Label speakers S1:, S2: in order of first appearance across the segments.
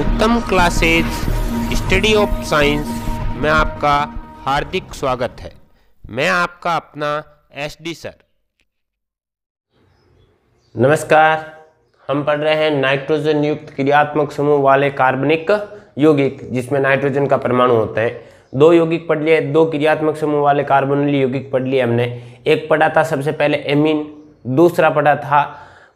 S1: उत्तम classes study of science में आपका हार्दिक स्वागत है मैं आपका अपना एस डी सर नमस्कार हम पढ़ रहे हैं नाइट्रोजन युक्त क्रियात्मक समूह वाले कार्बनिक यौगिक जिसमें नाइट्रोजन का परमाणु होता है दो यौगिक पढ़ लिए दो क्रियात्मक समूह वाले कार्बोनिल यौगिक पढ़ लिए हमने एक पढ़ा था सबसे पहले एमिन दूसरा पढ़ा था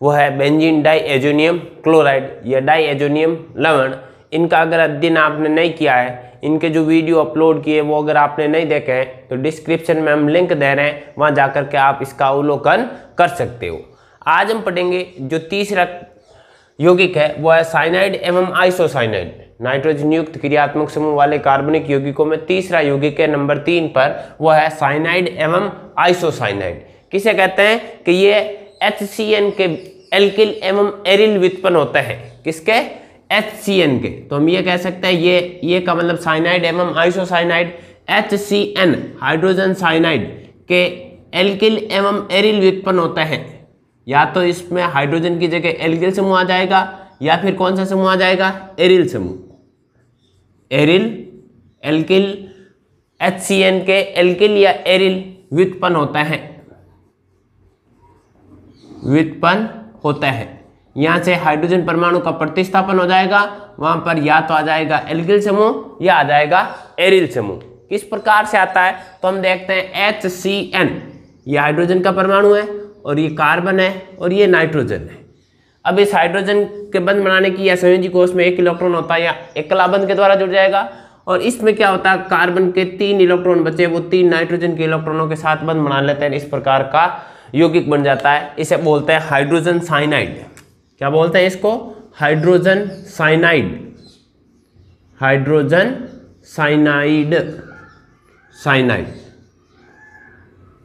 S1: वो है बेंजीन डाई एजोनियम क्लोराइड या डाई एजोनियम लवण इनका अगर अध्ययन आपने नहीं किया है इनके जो वीडियो अपलोड किए वो अगर आपने नहीं देखे हैं तो डिस्क्रिप्शन में हम लिंक दे रहे हैं वहाँ जा के आप इसका अवलोकन कर सकते हो आज हम पढ़ेंगे जो तीसरा यौगिक है वो है साइनाइड एवं आइसोसाइनाइड नाइट्रोजन युक्त क्रियात्मक समूह वाले कार्बनिक यौगिकों में तीसरा यौगिक है नंबर तीन पर वो है साइनाइड एवं आइसोसाइनाइड किसे कहते हैं कि ये एच के एल्किल एवं एरिल वित्पन्न होता है किसके एच सी एन के तो हम ये कह सकते हैं ये ये का मतलब साइनाइड एवं isocyanide H C N hydrogen cyanide के एल्किल एवं एरिल वित्पन्न होता है या तो इसमें हाइड्रोजन की जगह एल्किल समूह आ जाएगा या फिर कौन सा समूह आ जाएगा एरिल समूह aryl alkyl H C N के एल्किल या एरिल वित्पन्न होता है वित्पन्न होता है यहाँ से हाइड्रोजन परमाणु का प्रतिस्थापन हो जाएगा वहां पर या तो आ जाएगा एल्गिल समूह या आ जाएगा एरिल समूह किस प्रकार से आता है तो हम देखते हैं एच सी एन ये हाइड्रोजन का परमाणु है और ये कार्बन है और ये नाइट्रोजन है अब इस हाइड्रोजन के बंद बनाने की या संयोजी कोष में एक इलेक्ट्रॉन होता है या एकला बंद के द्वारा जुड़ जाएगा और इसमें क्या होता है कार्बन के तीन इलेक्ट्रॉन बचे वो तीन नाइट्रोजन के इलेक्ट्रॉनों के साथ बंद बना लेते हैं इस प्रकार का यौगिक बन जाता है इसे बोलते हैं हाइड्रोजन साइनाइड क्या बोलते हैं इसको hydrogen cyanide hydrogen cyanide cyanide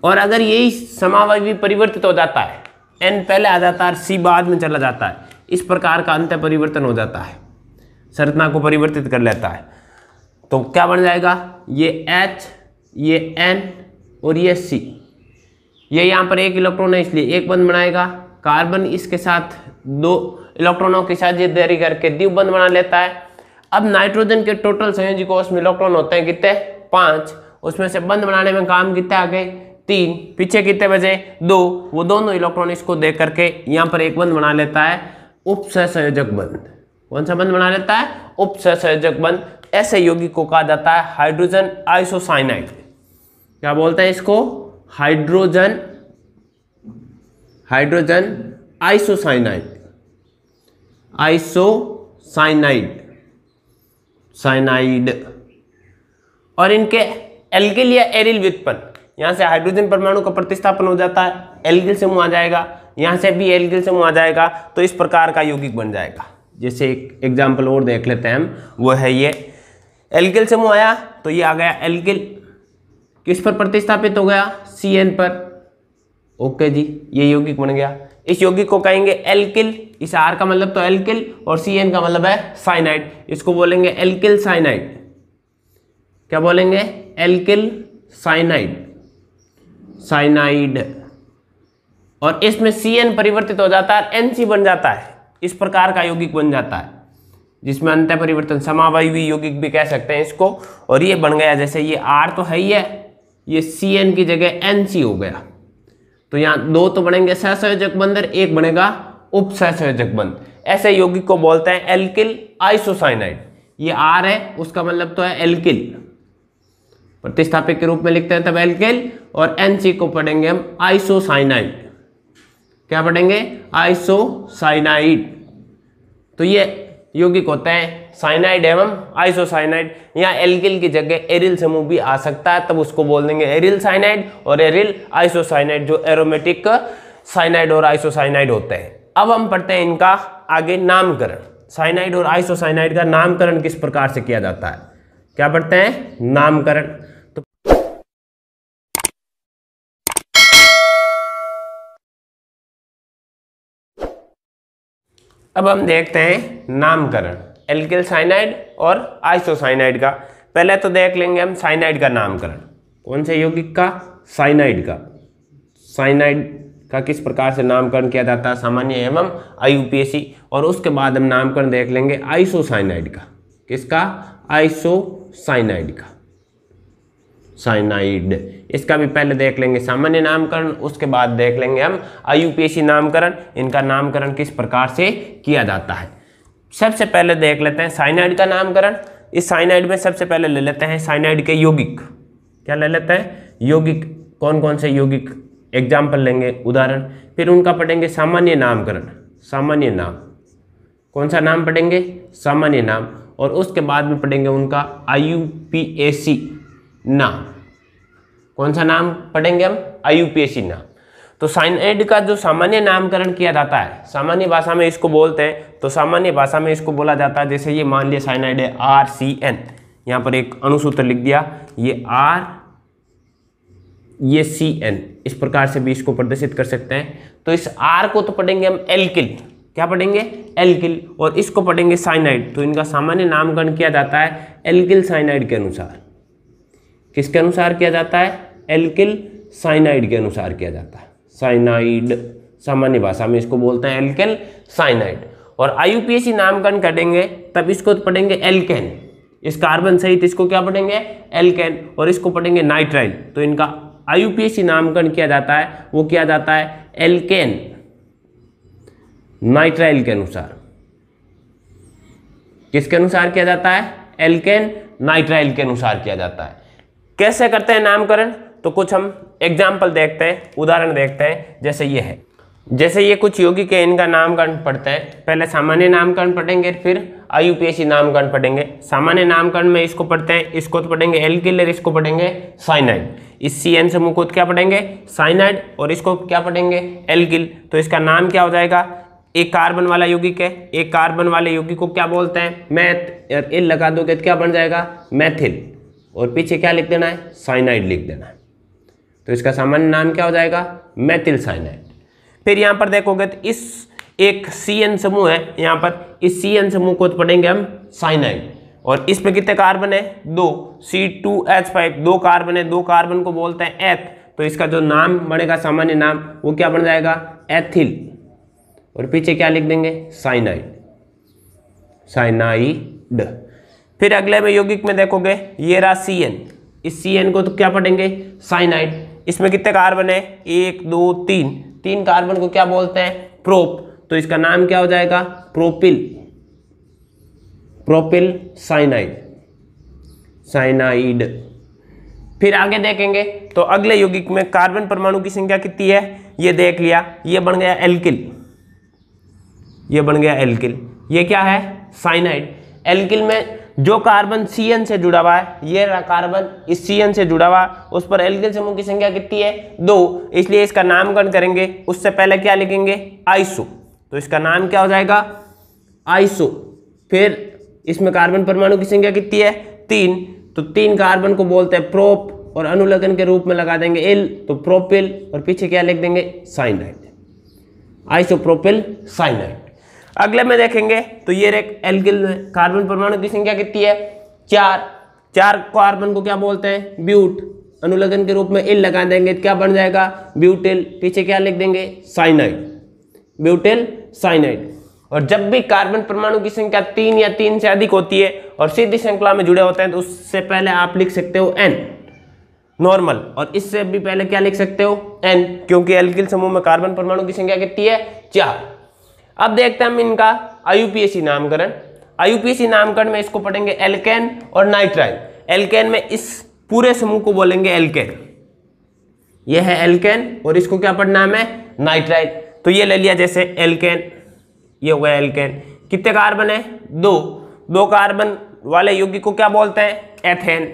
S1: और अगर यही समावयवी परिवर्तित हो जाता है एन पहले आ जाता है सी बाद में चला जाता है इस प्रकार का अंत परिवर्तन हो जाता है संरचना को परिवर्तित कर लेता है तो क्या बन जाएगा ये एच ये एन और ये सी ये यहाँ पर एक इलेक्ट्रॉन है इसलिए एक बंद बनाएगा कार्बन इसके साथ दो इलेक्ट्रॉनों के साथ ये देरी करके द्वीप बंद बना लेता है अब नाइट्रोजन के टोटल संयोजी को उसमें इलेक्ट्रॉन होते हैं कितने पाँच उसमें से बंद बनाने में काम कितने आ गए तीन पीछे कितने बजे दो वो दोनों इलेक्ट्रॉन इसको दे करके यहाँ पर एक बंद बना लेता है उपसह संयोजक बंद कौन सा बंद बना लेता है उपसह संयोजक बंद ऐसे यौगिक को कहा जाता है हाइड्रोजन आइसोसाइनाइड क्या बोलते हैं इसको hydrogen hydrogen isocyanide isocyanide cyanide और इनके एल्गिल या एरिल व्युत्पन्न यहां से हाइड्रोजन परमाणु का प्रतिस्थापन हो जाता है एल्गिल मुंह आ जाएगा यहां से भी एल्गिल मुंह आ जाएगा तो इस प्रकार का यौगिक बन जाएगा जैसे एक एग्जाम्पल और देख लेते हैं हम वो है ये एल्गिल मुंह आया तो ये आ गया एल्गिल किस पर प्रतिस्थापित हो गया सी एन पर ओके जी ये यौगिक बन गया इस यौगिक को कहेंगे एल्किल इस आर का मतलब तो एल्किल और सी एन का मतलब है साइनाइड इसको बोलेंगे एल्किल साइनाइड क्या बोलेंगे एल्किल साइनाइड साइनाइड और इसमें सी एन परिवर्तित हो जाता है एन सी बन जाता है इस प्रकार का यौगिक बन जाता है जिसमें अंत परिवर्तन समावायु यौगिक भी कह सकते हैं इसको और ये बन गया जैसे ये आर तो है ही है ये सी एन की जगह एन सी हो गया तो यहां दो तो बनेंगे सहसयोजक बंध और एक बनेगा उप सहसयोजक बंध ऐसे यौगिक को बोलते हैं एल्किल आइसोसाइनाइड ये आर है उसका मतलब तो है एल्किल प्रतिस्थापित के रूप में लिखते हैं तब एल्किल और एन सी को पढ़ेंगे हम आइसोसाइनाइड क्या पढ़ेंगे आइसोसाइनाइड तो ये यौगिक होता है साइनाइड एवं आइसोसाइनाइड या एल्किल की जगह एरिल समूह भी आ सकता है तब उसको बोल देंगे एरिल साइनाइड और एरिल आइसोसाइनाइड जो एरोमेटिक साइनाइड और आइसोसाइनाइड होते हैं अब हम पढ़ते हैं इनका आगे नामकरण साइनाइड और आइसोसाइनाइड का नामकरण किस प्रकार से किया जाता है क्या पढ़ते हैं नामकरण तो अब हम देखते हैं नामकरण एल्किल साइनाइड और आइसोसाइनाइड का पहले तो देख लेंगे हम साइनाइड का नामकरण कौन से यौगिक का साइनाइड का साइनाइड का किस प्रकार से नामकरण किया जाता है सामान्य एवं आई और उसके बाद हम नामकरण देख लेंगे आइसोसाइनाइड का किसका आइसोसाइनाइड का साइनाइड इसका भी पहले देख लेंगे सामान्य नामकरण उसके बाद देख लेंगे हम आई नामकरण इनका नामकरण किस प्रकार से किया जाता है सबसे पहले देख लेते हैं साइनाइड का नामकरण इस साइनाइड में सबसे पहले ले लेते हैं साइनाइड के यौगिक क्या ले लेते हैं यौगिक कौन कौन से यौगिक एग्जाम्पल लेंगे उदाहरण फिर उनका पढ़ेंगे सामान्य नामकरण सामान्य नाम कौन सा नाम पढ़ेंगे सामान्य नाम और उसके बाद में पढ़ेंगे उनका आई यू पी ए सी नाम कौन सा नाम पढ़ेंगे हम आई यू पी ए सी नाम तो साइनाइड का जो सामान्य नामकरण किया जाता है सामान्य भाषा में इसको बोलते हैं तो सामान्य भाषा में इसको बोला जाता है जैसे ये मान लिया साइनाइड है आर सी एन यहाँ पर एक अणुसूत्र लिख दिया ये आर ये सी एन इस प्रकार से भी इसको प्रदर्शित कर सकते हैं तो इस आर को तो पढ़ेंगे हम एल्किल क्या पढ़ेंगे एल्किल और इसको पढ़ेंगे साइनाइड तो इनका सामान्य नामकरण किया जाता है एल्किल साइनाइड के अनुसार किसके अनुसार किया जाता है एल्किल साइनाइड के अनुसार किया जाता है साइनाइड सामान्य भाषा में इसको बोलते हैं एल्केन साइनाइड और आई नामकरण करेंगे तब इसको पढ़ेंगे एल्केन इस कार्बन सहित इसको क्या पढ़ेंगे एल्केन और इसको पढ़ेंगे नाइट्राइल तो इनका आई नामकरण किया जाता है वो किया जाता है एल्केन नाइट्राइल के अनुसार किसके अनुसार किया जाता है एल्केन नाइट्राइल के अनुसार किया जाता है कैसे करते हैं नामकरण तो कुछ हम एग्जाम्पल देखते हैं उदाहरण देखते हैं जैसे ये है जैसे ये कुछ योगी के इनका नामकरण पढ़ते हैं पहले सामान्य नामकरण पढ़ेंगे फिर आई यू नामकरण पढ़ेंगे सामान्य नामकरण में इसको पढ़ते हैं इसको तो पढ़ेंगे एल किलर इसको पढ़ेंगे साइनाइड इस सी एन से मुख क्या पढ़ेंगे साइनाइड और इसको क्या पढ़ेंगे एलकिल तो इसका नाम क्या हो जाएगा एक कार्बन वाला यौगिक है एक कार्बन वाले यौगिक को क्या बोलते हैं मैथ एल लगा दोगे तो क्या बन जाएगा मैथिल और पीछे क्या लिख देना है साइनाइड लिख देना है तो इसका सामान्य नाम क्या हो जाएगा मैथिल साइनाइड फिर यहां पर देखोगे तो इस एक सी एन समूह है यहां पर इस सी एन समूह को तो पढ़ेंगे हम साइनाइड और इस पर कितने कार्बन है दो सी टू एच फाइव दो कार्बन है दो कार्बन को बोलते हैं एथ तो इसका जो नाम बनेगा सामान्य नाम वो क्या बन जाएगा एथिल और पीछे क्या लिख देंगे साइनाइड साइनाइड फिर अगले में यौगिक में देखोगे ये रहा सी एन इस सी एन को तो क्या पढ़ेंगे साइनाइड इसमें कितने कार्बन है एक दो तीन तीन कार्बन को क्या बोलते हैं प्रोप तो इसका नाम क्या हो जाएगा प्रोपिल प्रोपिल साइनाइड साइनाइड फिर आगे देखेंगे तो अगले यौगिक में कार्बन परमाणु की संख्या कितनी है ये देख लिया ये बन गया एल्किल ये बन गया एल्किल ये क्या है साइनाइड एल्किल में जो कार्बन सी से जुड़ा हुआ है ये रहा कार्बन इस सी से जुड़ा हुआ उस पर एल्गिल समूह की संख्या कितनी है दो इसलिए इसका नामकरण करेंगे उससे पहले क्या लिखेंगे आइसो तो इसका नाम क्या हो जाएगा आइसो फिर इसमें कार्बन परमाणु की संख्या कितनी है तीन तो तीन कार्बन को बोलते हैं प्रोप और अनुलगन के रूप में लगा देंगे एल तो प्रोपिल और पीछे क्या लिख देंगे साइनाइड आइसोप्रोपिल साइनाइड अगले में देखेंगे तो ये एक एल्किल कार्बन परमाणु की संख्या कितनी है चार चार कार्बन को क्या बोलते हैं ब्यूट अनुलगन के रूप में इल लगा देंगे तो क्या बन जाएगा ब्यूटिल पीछे क्या लिख देंगे साइनाइड ब्यूटिल साइनाइड और जब भी कार्बन परमाणु की संख्या तीन या तीन से अधिक होती है और सीधी श्रृंखला में जुड़े होते हैं तो उससे पहले आप लिख सकते हो एन नॉर्मल और इससे भी पहले क्या लिख सकते हो एन क्योंकि एल्किल समूह में कार्बन परमाणु की संख्या कितनी है चार अब देखते हैं हम इनका आयुपीएसी नामकरण आयुपीएसी नामकरण में इसको पढ़ेंगे एल्केन और नाइट्राइल एल्केन में इस पूरे समूह को बोलेंगे एल्केन ये है एल्केन और इसको क्या पढ़ना है नाइट्राइल तो ये ले लिया जैसे एल्केन ये हो गया एल्केन कितने कार्बन है दो दो कार्बन वाले यौगिक को क्या बोलते हैं एथेन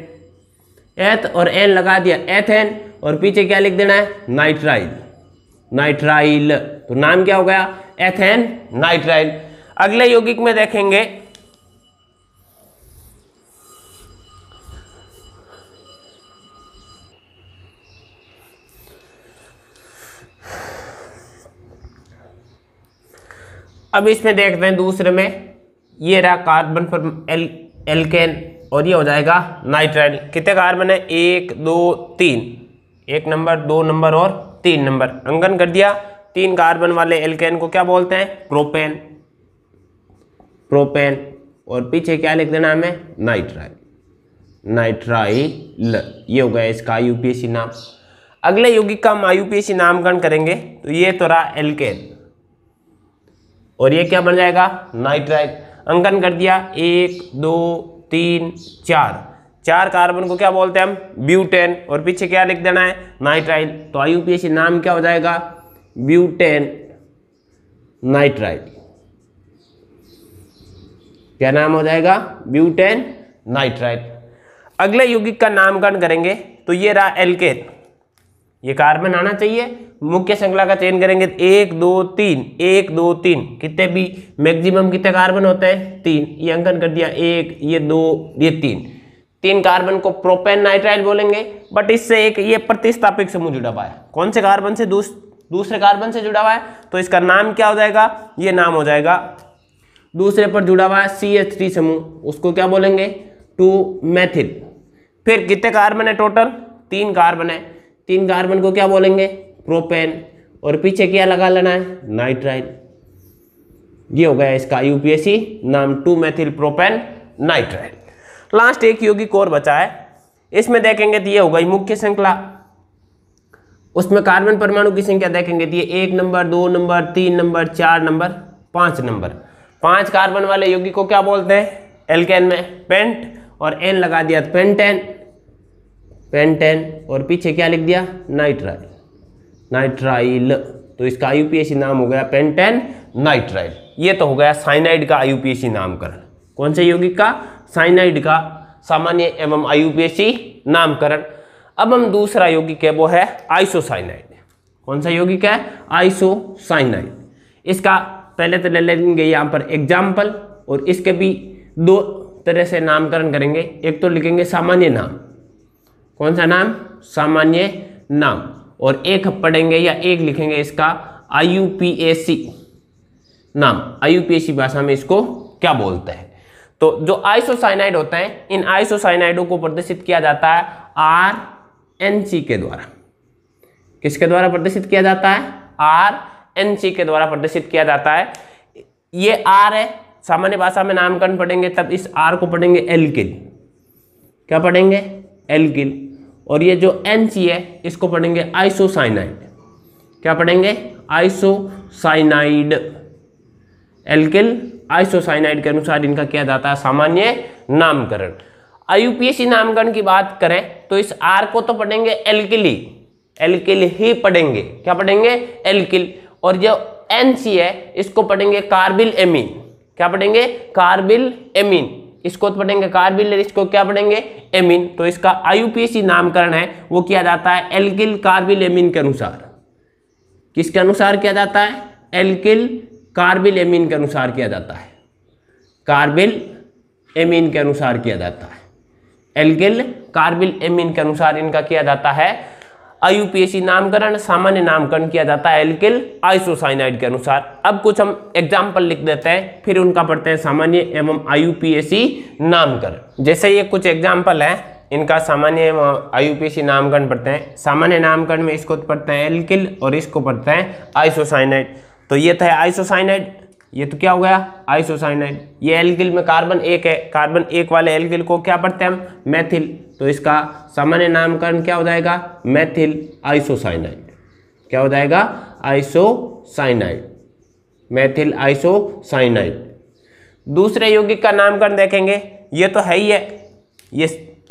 S1: एथ और एन लगा दिया एथेन और पीछे क्या लिख देना है नाइट्राइल नाइट्राइल तो नाम क्या हो गया एथेन नाइट्राइल अगले यौगिक में देखेंगे अब इसमें देखते हैं दूसरे में ये रहा कार्बन पर एल एल्केन और ये हो जाएगा नाइट्राइल कितने कार्बन है एक दो तीन एक नंबर दो नंबर और तीन नंबर अंगन कर दिया तीन कार्बन वाले एल्केन को क्या बोलते हैं प्रोपेन प्रोपेन और पीछे क्या लिख देना हमें नाइट्राइल नाइट्राइल ये हो गया इसका यूपीएससी नाम अगले यौगिक का हम आईयूपीएससी नामकरण करेंगे तो ये तो रहा एल्केन और ये क्या बन जाएगा नाइट्राइल अंकन कर दिया एक दो तीन चार चार कार्बन को क्या बोलते हैं हम ब्यूटेन और पीछे क्या लिख देना है नाइट्राइल तो आईयूपीएससी नाम क्या हो जाएगा ब्यूटेन नाइट्राइड क्या नाम हो जाएगा ब्यूटेन नाइट्राइड अगले यौगिक का नामकरण करेंगे तो ये रहा एल्केन ये कार्बन आना चाहिए मुख्य श्रृंखला का चयन करेंगे तो एक दो तीन एक दो तीन कितने भी मैक्सिमम कितने कार्बन होते हैं तीन ये अंकन कर दिया एक ये दो ये तीन तीन कार्बन को प्रोपेन नाइट्राइल बोलेंगे बट इससे एक ये प्रतिस्थापिक समूह जुड़ा हुआ है कौन से कार्बन से दोस्त दूसरे कार्बन से जुड़ा हुआ है तो इसका नाम क्या हो जाएगा ये नाम हो जाएगा दूसरे पर जुड़ा हुआ है सी एच थ्री समूह उसको क्या बोलेंगे टू मैथिल फिर कितने कार्बन है टोटल तीन कार्बन है तीन कार्बन को क्या बोलेंगे प्रोपेन और पीछे क्या लगा लेना है नाइट्राइल ये हो गया इसका यूपीएससी नाम two methyl propane nitrile last एक योगी कोर बचा है इसमें देखेंगे तो ये हो गई मुख्य श्रृंखला उसमें कार्बन परमाणु की संख्या देखेंगे तो ये एक नंबर दो नंबर तीन नंबर चार नंबर पांच नंबर पांच कार्बन वाले यौगिक को क्या बोलते हैं एल्केन में पेंट और एन लगा दिया पेंटेन तो पेंटेन और पीछे क्या लिख दिया नाइट्राइल नाइट्राइल तो इसका आईयूपीएसी नाम हो गया पेंटेन नाइट्राइल ये तो हो गया साइनाइड का आईयूपीएसी नामकरण कौन से यौगिक का साइनाइड का सामान्य एवं आईयूपीएसी नामकरण अब हम दूसरा यौगिक है वो है आइसोसाइनाइड कौन सा यौगिक है आइसोसाइनाइड इसका पहले तो ले लेंगे यहाँ पर एग्जाम्पल और इसके भी दो तरह से नामकरण करेंगे एक तो लिखेंगे सामान्य नाम कौन सा नाम सामान्य नाम और एक पढ़ेंगे या एक लिखेंगे इसका आई नाम आई भाषा में इसको क्या बोलते हैं तो जो आइसोसाइनाइड होते हैं इन आइसोसाइनाइडों को प्रदर्शित किया जाता है आर एन सी के द्वारा किसके द्वारा प्रदर्शित किया जाता है आर एन सी के द्वारा प्रदर्शित किया जाता है ये आर है सामान्य भाषा में नामकरण पढ़ेंगे तब इस आर को पढ़ेंगे एल किल क्या पढ़ेंगे एल किल और ये जो एन सी है इसको पढ़ेंगे आइसोसाइनाइड क्या पढ़ेंगे आइसोसाइनाइड एल्किल आइसोसाइनाइड के अनुसार इनका किया जाता है सामान्य नामकरण आईयूपीएसी नामकरण की बात करें तो इस आर को तो पढ़ेंगे एल्किली एल्किल ही पढ़ेंगे क्या पढ़ेंगे एल्किल और जो एन सी है इसको पढ़ेंगे कार्बिल एमीन क्या पढ़ेंगे कार्बिल एमीन इसको तो पढ़ेंगे कार्बिल इसको क्या पढ़ेंगे एमिन तो इसका आईयूपीएसी नामकरण है वो किया जाता है एल्किल कार्बिल एमिन के अनुसार किसके अनुसार किया जाता है एल्किल कार्बिल एमिन के अनुसार किया जाता है कार्बिल एमिन के अनुसार किया जाता है एल्गिल कार्बिल एमिन के अनुसार इनका किया जाता है आई नामकरण सामान्य नामकरण किया जाता है एल्किल आइसोसाइनाइड के अनुसार अब कुछ हम एग्जाम्पल लिख देते हैं फिर उनका पढ़ते हैं सामान्य एवं आई नामकरण जैसे ये कुछ एग्जाम्पल है इनका सामान्य एवं आई नामकरण पढ़ते हैं सामान्य नामकरण में इसको पढ़ते हैं एल्किल और इसको पढ़ते हैं आइसोसाइनाइड तो ये था आइसोसाइनाइड ये तो क्या हो गया आइसोसाइनाइड ये एलगिल में कार्बन एक है कार्बन एक वाले एलगिल को क्या पढ़ते हैं हम मैथिल तो इसका सामान्य नामकरण क्या हो जाएगा मैथिल आइसोसाइनाइड क्या हो जाएगा आइसोसाइनाइड मैथिल आइसोसाइनाइड दूसरे यौगिक का नामकरण देखेंगे ये तो है ही है ये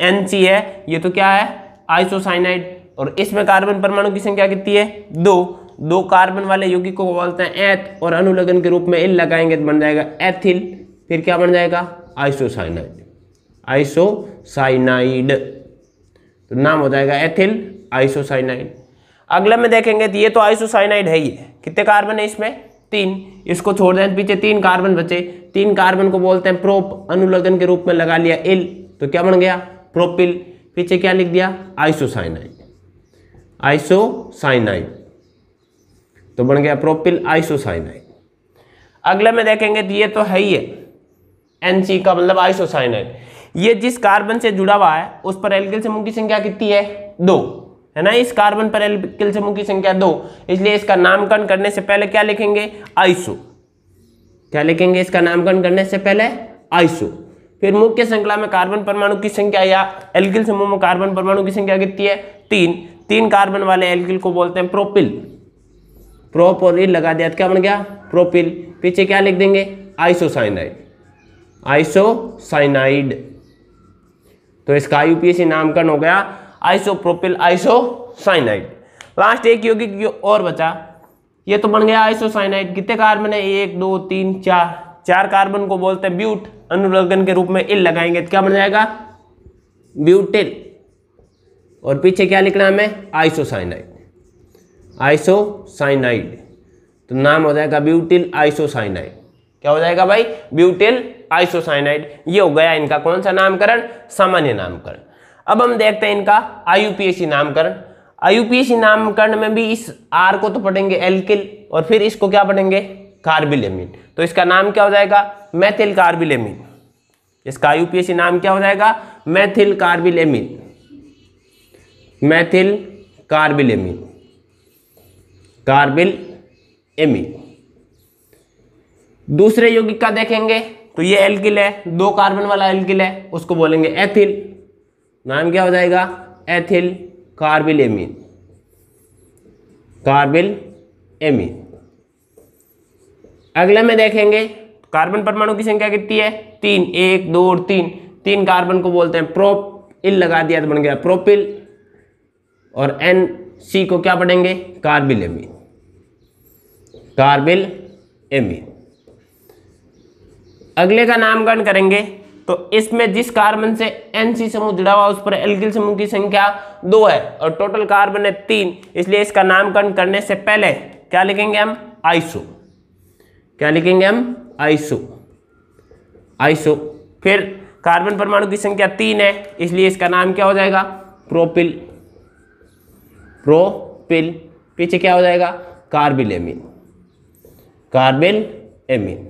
S1: एन सी है ये तो क्या है आइसोसाइनाइड और इसमें कार्बन परमाणु की संख्या कितनी है दो दो कार्बन वाले यौगिक को बोलते हैं एथ और अनुलगन के रूप में इल लगाएंगे तो बन जाएगा एथिल फिर क्या बन जाएगा आइसोसाइनाइड आइसोसाइनाइड तो नाम हो जाएगा एथिल आइसोसाइनाइड अगले में देखेंगे तो ये तो आइसोसाइनाइड है ही कितने कार्बन है इसमें तीन इसको छोड़ दें पीछे तीन कार्बन बचे तीन कार्बन को बोलते हैं प्रोप अनुलगन के रूप में लगा लिया इल तो क्या बन गया प्रोपिल पीछे क्या लिख दिया आइसोसाइनाइड आइसोसाइनाइड तो बन गया प्रोपिल आइसोसाइनाइड अगले में देखेंगे तो ये तो है ही है एन का मतलब आइसोसाइनाइड ये जिस कार्बन से जुड़ा हुआ है उस पर एल्किल समूह की संख्या कितनी है दो है ना इस कार्बन पर एल्किल समूह की संख्या दो इसलिए इसका नामकरण करने से पहले क्या लिखेंगे आइसो क्या लिखेंगे इसका नामकरण करने से पहले आइसो फिर मुख्य श्रृंखला में कार्बन परमाणु की संख्या या एल्किल समूह में कार्बन परमाणु की संख्या कितनी है तीन तीन कार्बन वाले एल्किल को बोलते हैं प्रोपिल प्रोप और इल लगा दिया तो क्या बन गया प्रोपिल पीछे क्या लिख देंगे आइसोसाइनाइड आइसोसाइनाइड तो इसका यूपीएससी नामकरण हो गया आइसोप्रोपिल आइसोसाइनाइड लास्ट एक यौगिक और बचा ये तो बन गया आइसोसाइनाइड कितने कार्बन है एक दो तीन चार चार कार्बन को बोलते हैं ब्यूट अनुलगन के रूप में इल लगाएंगे तो क्या बन जाएगा ब्यूटिल और पीछे क्या लिखना है हमें आइसोसाइनाइड आइसोसाइनाइड तो नाम हो जाएगा ब्यूटिल आइसोसाइनाइड क्या हो जाएगा भाई ब्यूटिल आइसोसाइनाइड ये हो गया इनका कौन सा नामकरण सामान्य नामकरण अब हम देखते हैं इनका आई नामकरण आई नामकरण में भी इस आर को तो पढ़ेंगे एल्किल और फिर इसको क्या पढ़ेंगे कार्बिलेमिन तो इसका नाम क्या हो जाएगा मैथिल कार्बिलेमिन इसका आई नाम क्या हो जाएगा methyl carbylamine methyl carbylamine carbyl amine दूसरे यौगिक का देखेंगे तो ये एल्किल है दो कार्बन वाला एल्किल है उसको बोलेंगे एथिल नाम क्या हो जाएगा ethyl carbyl amine carbyl amine अगले में देखेंगे कार्बन परमाणु की संख्या कितनी है तीन एक दो और तीन तीन कार्बन को बोलते हैं प्रोप इल लगा दिया तो बन गया प्रोपिल और एन सी को क्या पढ़ेंगे कार्बिल एमीन कार्बिल एमीन अगले का नामकरण करेंगे तो इसमें जिस कार्बन से एनसी समूह जुड़ा हुआ उस पर एल्किल समूह की संख्या दो है और टोटल कार्बन है तीन इसलिए इसका नामकरण करने से पहले क्या लिखेंगे हम आइसो क्या लिखेंगे हम आइसो आइसो फिर कार्बन परमाणु की संख्या तीन है इसलिए इसका नाम क्या हो जाएगा प्रोपिल प्रोपिल पीछे क्या हो जाएगा कार्बिल एमिन कार्बिल एमिन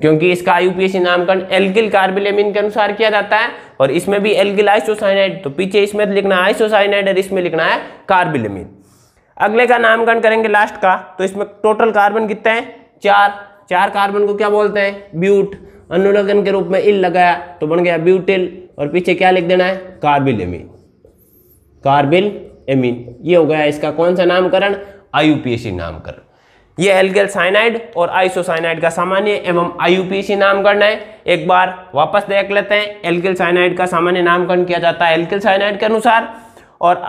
S1: क्योंकि इसका आईयूपीएसी नामकरण कार्बिल कार्बिलेमिन के अनुसार किया जाता है और इसमें भी एल्किल आइसोसाइनाइड तो पीछे इसमें लिखना है आइसोसाइनाइड और इसमें लिखना है कार्बिलेमिन अगले का नामकरण करेंगे लास्ट का तो इसमें टोटल कार्बन कितने हैं चार चार कार्बन को क्या बोलते हैं ब्यूट अनुलगन के रूप में इल लगाया तो बन गया ब्यूटिल और पीछे क्या लिख देना है कार्बिलेमिन कार्बिल एमिन ये हो गया इसका कौन सा नामकरण आईयूपीएसी नामकरण ये एल्गेल साइनाइड और आइसोसाइनाइड का सामान्य एवं आईयूपीएसी नामकरण है एक बार वापस देख लेते हैं एल्गेल साइनाइड का सामान्य नामकरण किया जाता है एल्गेल साइनाइड के अनुसार और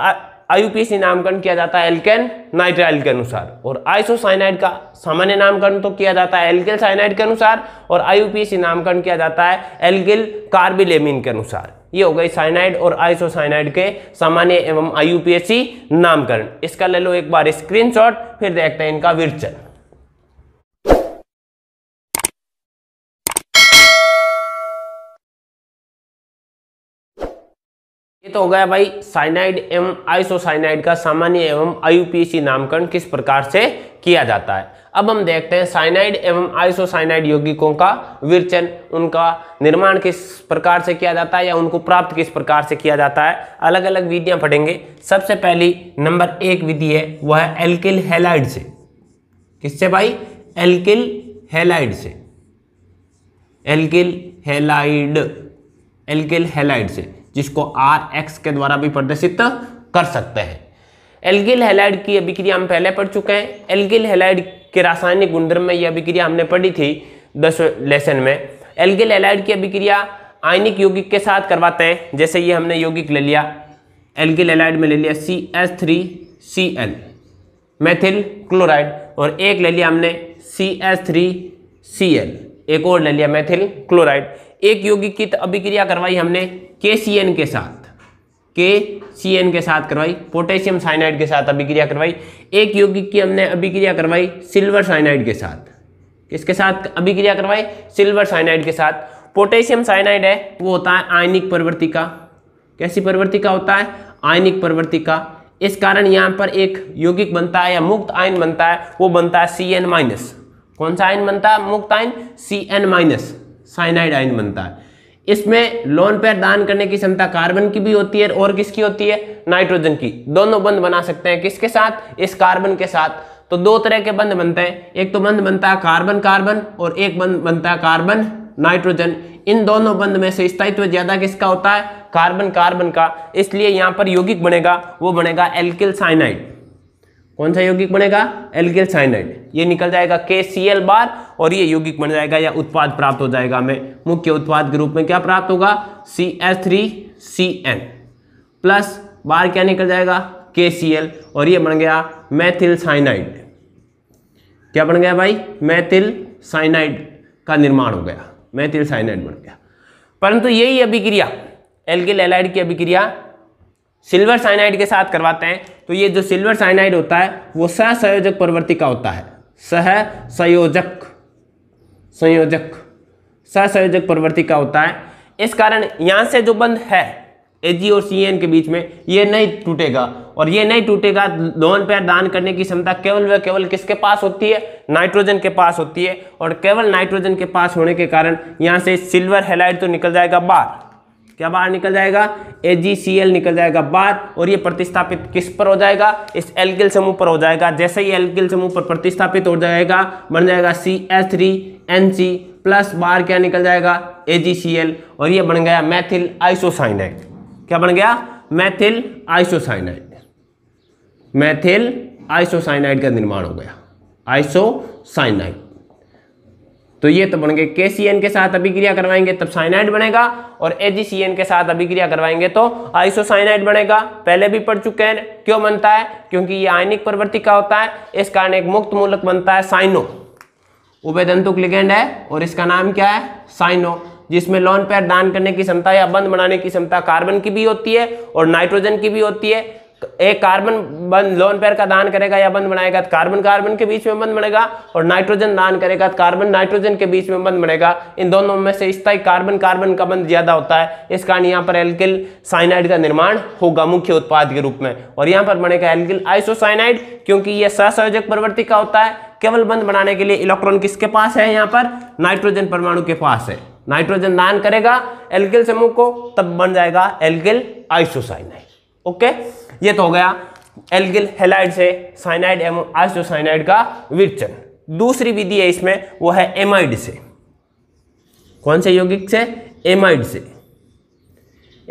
S1: आईयूपीएसी नामकरण किया जाता है एल्केन नाइट्राइल के अनुसार और आइसोसाइनाइड का सामान्य नामकरण तो किया जाता है एल्गिल साइनाइड के अनुसार और आईयूपीएसी नामकरण किया जाता है एल्गिल कार्बिलेमिन के अनुसार ये हो गई साइनाइड और आइसोसाइनाइड के सामान्य एवं आईयूपीएसी नामकरण इसका ले लो एक बार स्क्रीनशॉट फिर देखते हैं इनका विरचन तो हो गया भाई साइनाइड एवं आइसोसाइनाइड का सामान्य एवं आई नामकरण किस प्रकार से किया जाता है अब हम देखते हैं साइनाइड एवं आइसोसाइनाइड यौगिकों का विरचन उनका निर्माण किस प्रकार से किया जाता है या उनको प्राप्त किस प्रकार से किया जाता है अलग अलग विधियां पढ़ेंगे सबसे पहली नंबर एक विधि है वह है एल्किल हेलाइड से किससे भाई एल्किल हेलाइड से एल्किल हेलाइड एल्किल हेलाइड से जिसको आर एक्स के द्वारा भी प्रदर्शित कर सकते हैं एल्गिल हेलाइड की अभिक्रिया हम पहले पढ़ चुके हैं एल्गिल हेलाइड के रासायनिक गुणधर्म में यह अभिक्रिया हमने पढ़ी थी दस लेसन में एल्गिल हेलाइड की अभिक्रिया आयनिक यौगिक के साथ करवाते हैं जैसे ये हमने यौगिक ले लिया एल्गिल हेलाइड में ले लिया C S three C L methyl chloride और एक ले लिया हमने C S three C L एक और ले लिया मैथिल क्लोराइड एक यौगिक की अभिक्रिया करवाई हमने के सी एन के साथ के सी एन के साथ करवाई पोटेशियम साइनाइड के साथ अभिक्रिया करवाई एक यौगिक की हमने अभिक्रिया करवाई सिल्वर साइनाइड के साथ किसके साथ अभिक्रिया करवाई सिल्वर साइनाइड के साथ पोटेशियम साइनाइड है वो होता है आयनिक प्रवृत्ति का कैसी प्रवृत्ति का होता है आयनिक प्रवृत्ति का इस कारण यहाँ पर एक यौगिक बनता है या मुक्त आयन बनता है वो बनता है सी एन माइनस कौन सा आयन बनता है मुक्त ion C N minus cyanide ion बनता है इसमें लोन पेयर दान करने की क्षमता कार्बन की भी होती है और किसकी होती है नाइट्रोजन की दोनों बंद बना सकते हैं किसके साथ इस कार्बन के साथ तो दो तरह के बंद बनते हैं एक तो बंद बनता है कार्बन कार्बन और एक बंद बनता है कार्बन नाइट्रोजन इन दोनों बंद में से स्थायित्व ज्यादा किसका होता है कार्बन कार्बन का इसलिए यहाँ पर यौगिक बनेगा वो बनेगा एल्किल साइनाइड कौन सा यौगिक बनेगा एल्गिल साइनाइड ये निकल जाएगा के सी एल बार और ये यौगिक बन जाएगा या उत्पाद प्राप्त हो जाएगा हमें मुख्य उत्पाद के रूप में क्या प्राप्त होगा C S three C N plus बार क्या निकल जाएगा के सी एल और ये बन गया मैथिल साइनाइड क्या बन गया भाई मैथिल साइनाइड का निर्माण हो गया मैथिल साइनाइड बन गया परंतु यही अभिक्रिया एल्गिल एलाइड की अभिक्रिया सिल्वर साइनाइड के साथ करवाते हैं तो ये जो सिल्वर साइनाइड होता है वो संयोजक प्रवृत्ति का होता है सह संयोजक संयोजक संयोजक प्रवृत्ति का होता है इस कारण यहां से जो बंद है ए और सी के बीच में ये नहीं टूटेगा और ये नहीं टूटेगा लोन पैर दान करने की क्षमता केवल व केवल किसके पास होती है नाइट्रोजन के पास होती है और केवल नाइट्रोजन के पास होने के कारण यहाँ से सिल्वर हेलाइड तो निकल जाएगा बाहर क्या बाहर निकल जाएगा एल निकल जाएगा बाहर और ये प्रतिस्थापित किस पर हो जाएगा इस एल्किल समूह पर हो जाएगा जैसे ही एल्किल समूह पर प्रतिस्थापित हो जाएगा बन जाएगा C S three N C plus बाहर क्या निकल जाएगा एजीसीएल और ये बन गया मैथिल आइसोसाइनाइड क्या बन गया मैथिल आइसोसाइनाइड मैथिल आइसोसाइनाइड का निर्माण हो गया आइसोसाइनाइड तो ये तो बन गए के सी एन के साथ अभिक्रिया करवाएंगे तब साइनाइड बनेगा और एजीसीएन के साथ अभिक्रिया करवाएंगे तो आइसोसाइनाइड बनेगा पहले भी पढ़ चुके हैं क्यों बनता है क्योंकि ये आयनिक प्रवृत्ति का होता है इस कारण एक मुक्त मूलक बनता है साइनो उभयदंतुक लिगेंड है और इसका नाम क्या है साइनो जिसमें लोन पैर दान करने की क्षमता या बंद बनाने की क्षमता कार्बन की भी होती है और नाइट्रोजन की भी होती है एक कार्बन बंद लोन पेयर का दान करेगा या बंद बनाएगा तो कार्बन कार्बन के बीच में बंद बनेगा और नाइट्रोजन दान करेगा तो कार्बन नाइट्रोजन के बीच में बंद बनेगा इन दोनों में से स्थायी कार्बन कार्बन का बंद ज्यादा होता है इस कारण यहाँ पर एल्किल साइनाइड का निर्माण होगा मुख्य उत्पाद के रूप में और यहाँ पर बनेगा एल्किल आइसोसाइनाइड क्योंकि यह ससयोजक प्रवृत्ति का होता है केवल बंद बनाने के लिए इलेक्ट्रॉन किसके पास है यहाँ पर नाइट्रोजन परमाणु के पास है नाइट्रोजन दान करेगा एल्किल समूह को तब बन जाएगा एल्किल आइसोसाइनाइड ओके ये तो हो गया एल्गिल हेलाइड से साइनाइड एवं आइसोसाइनाइड का विरचन दूसरी विधि है इसमें वो है एमाइड से कौन से यौगिक से एमाइड से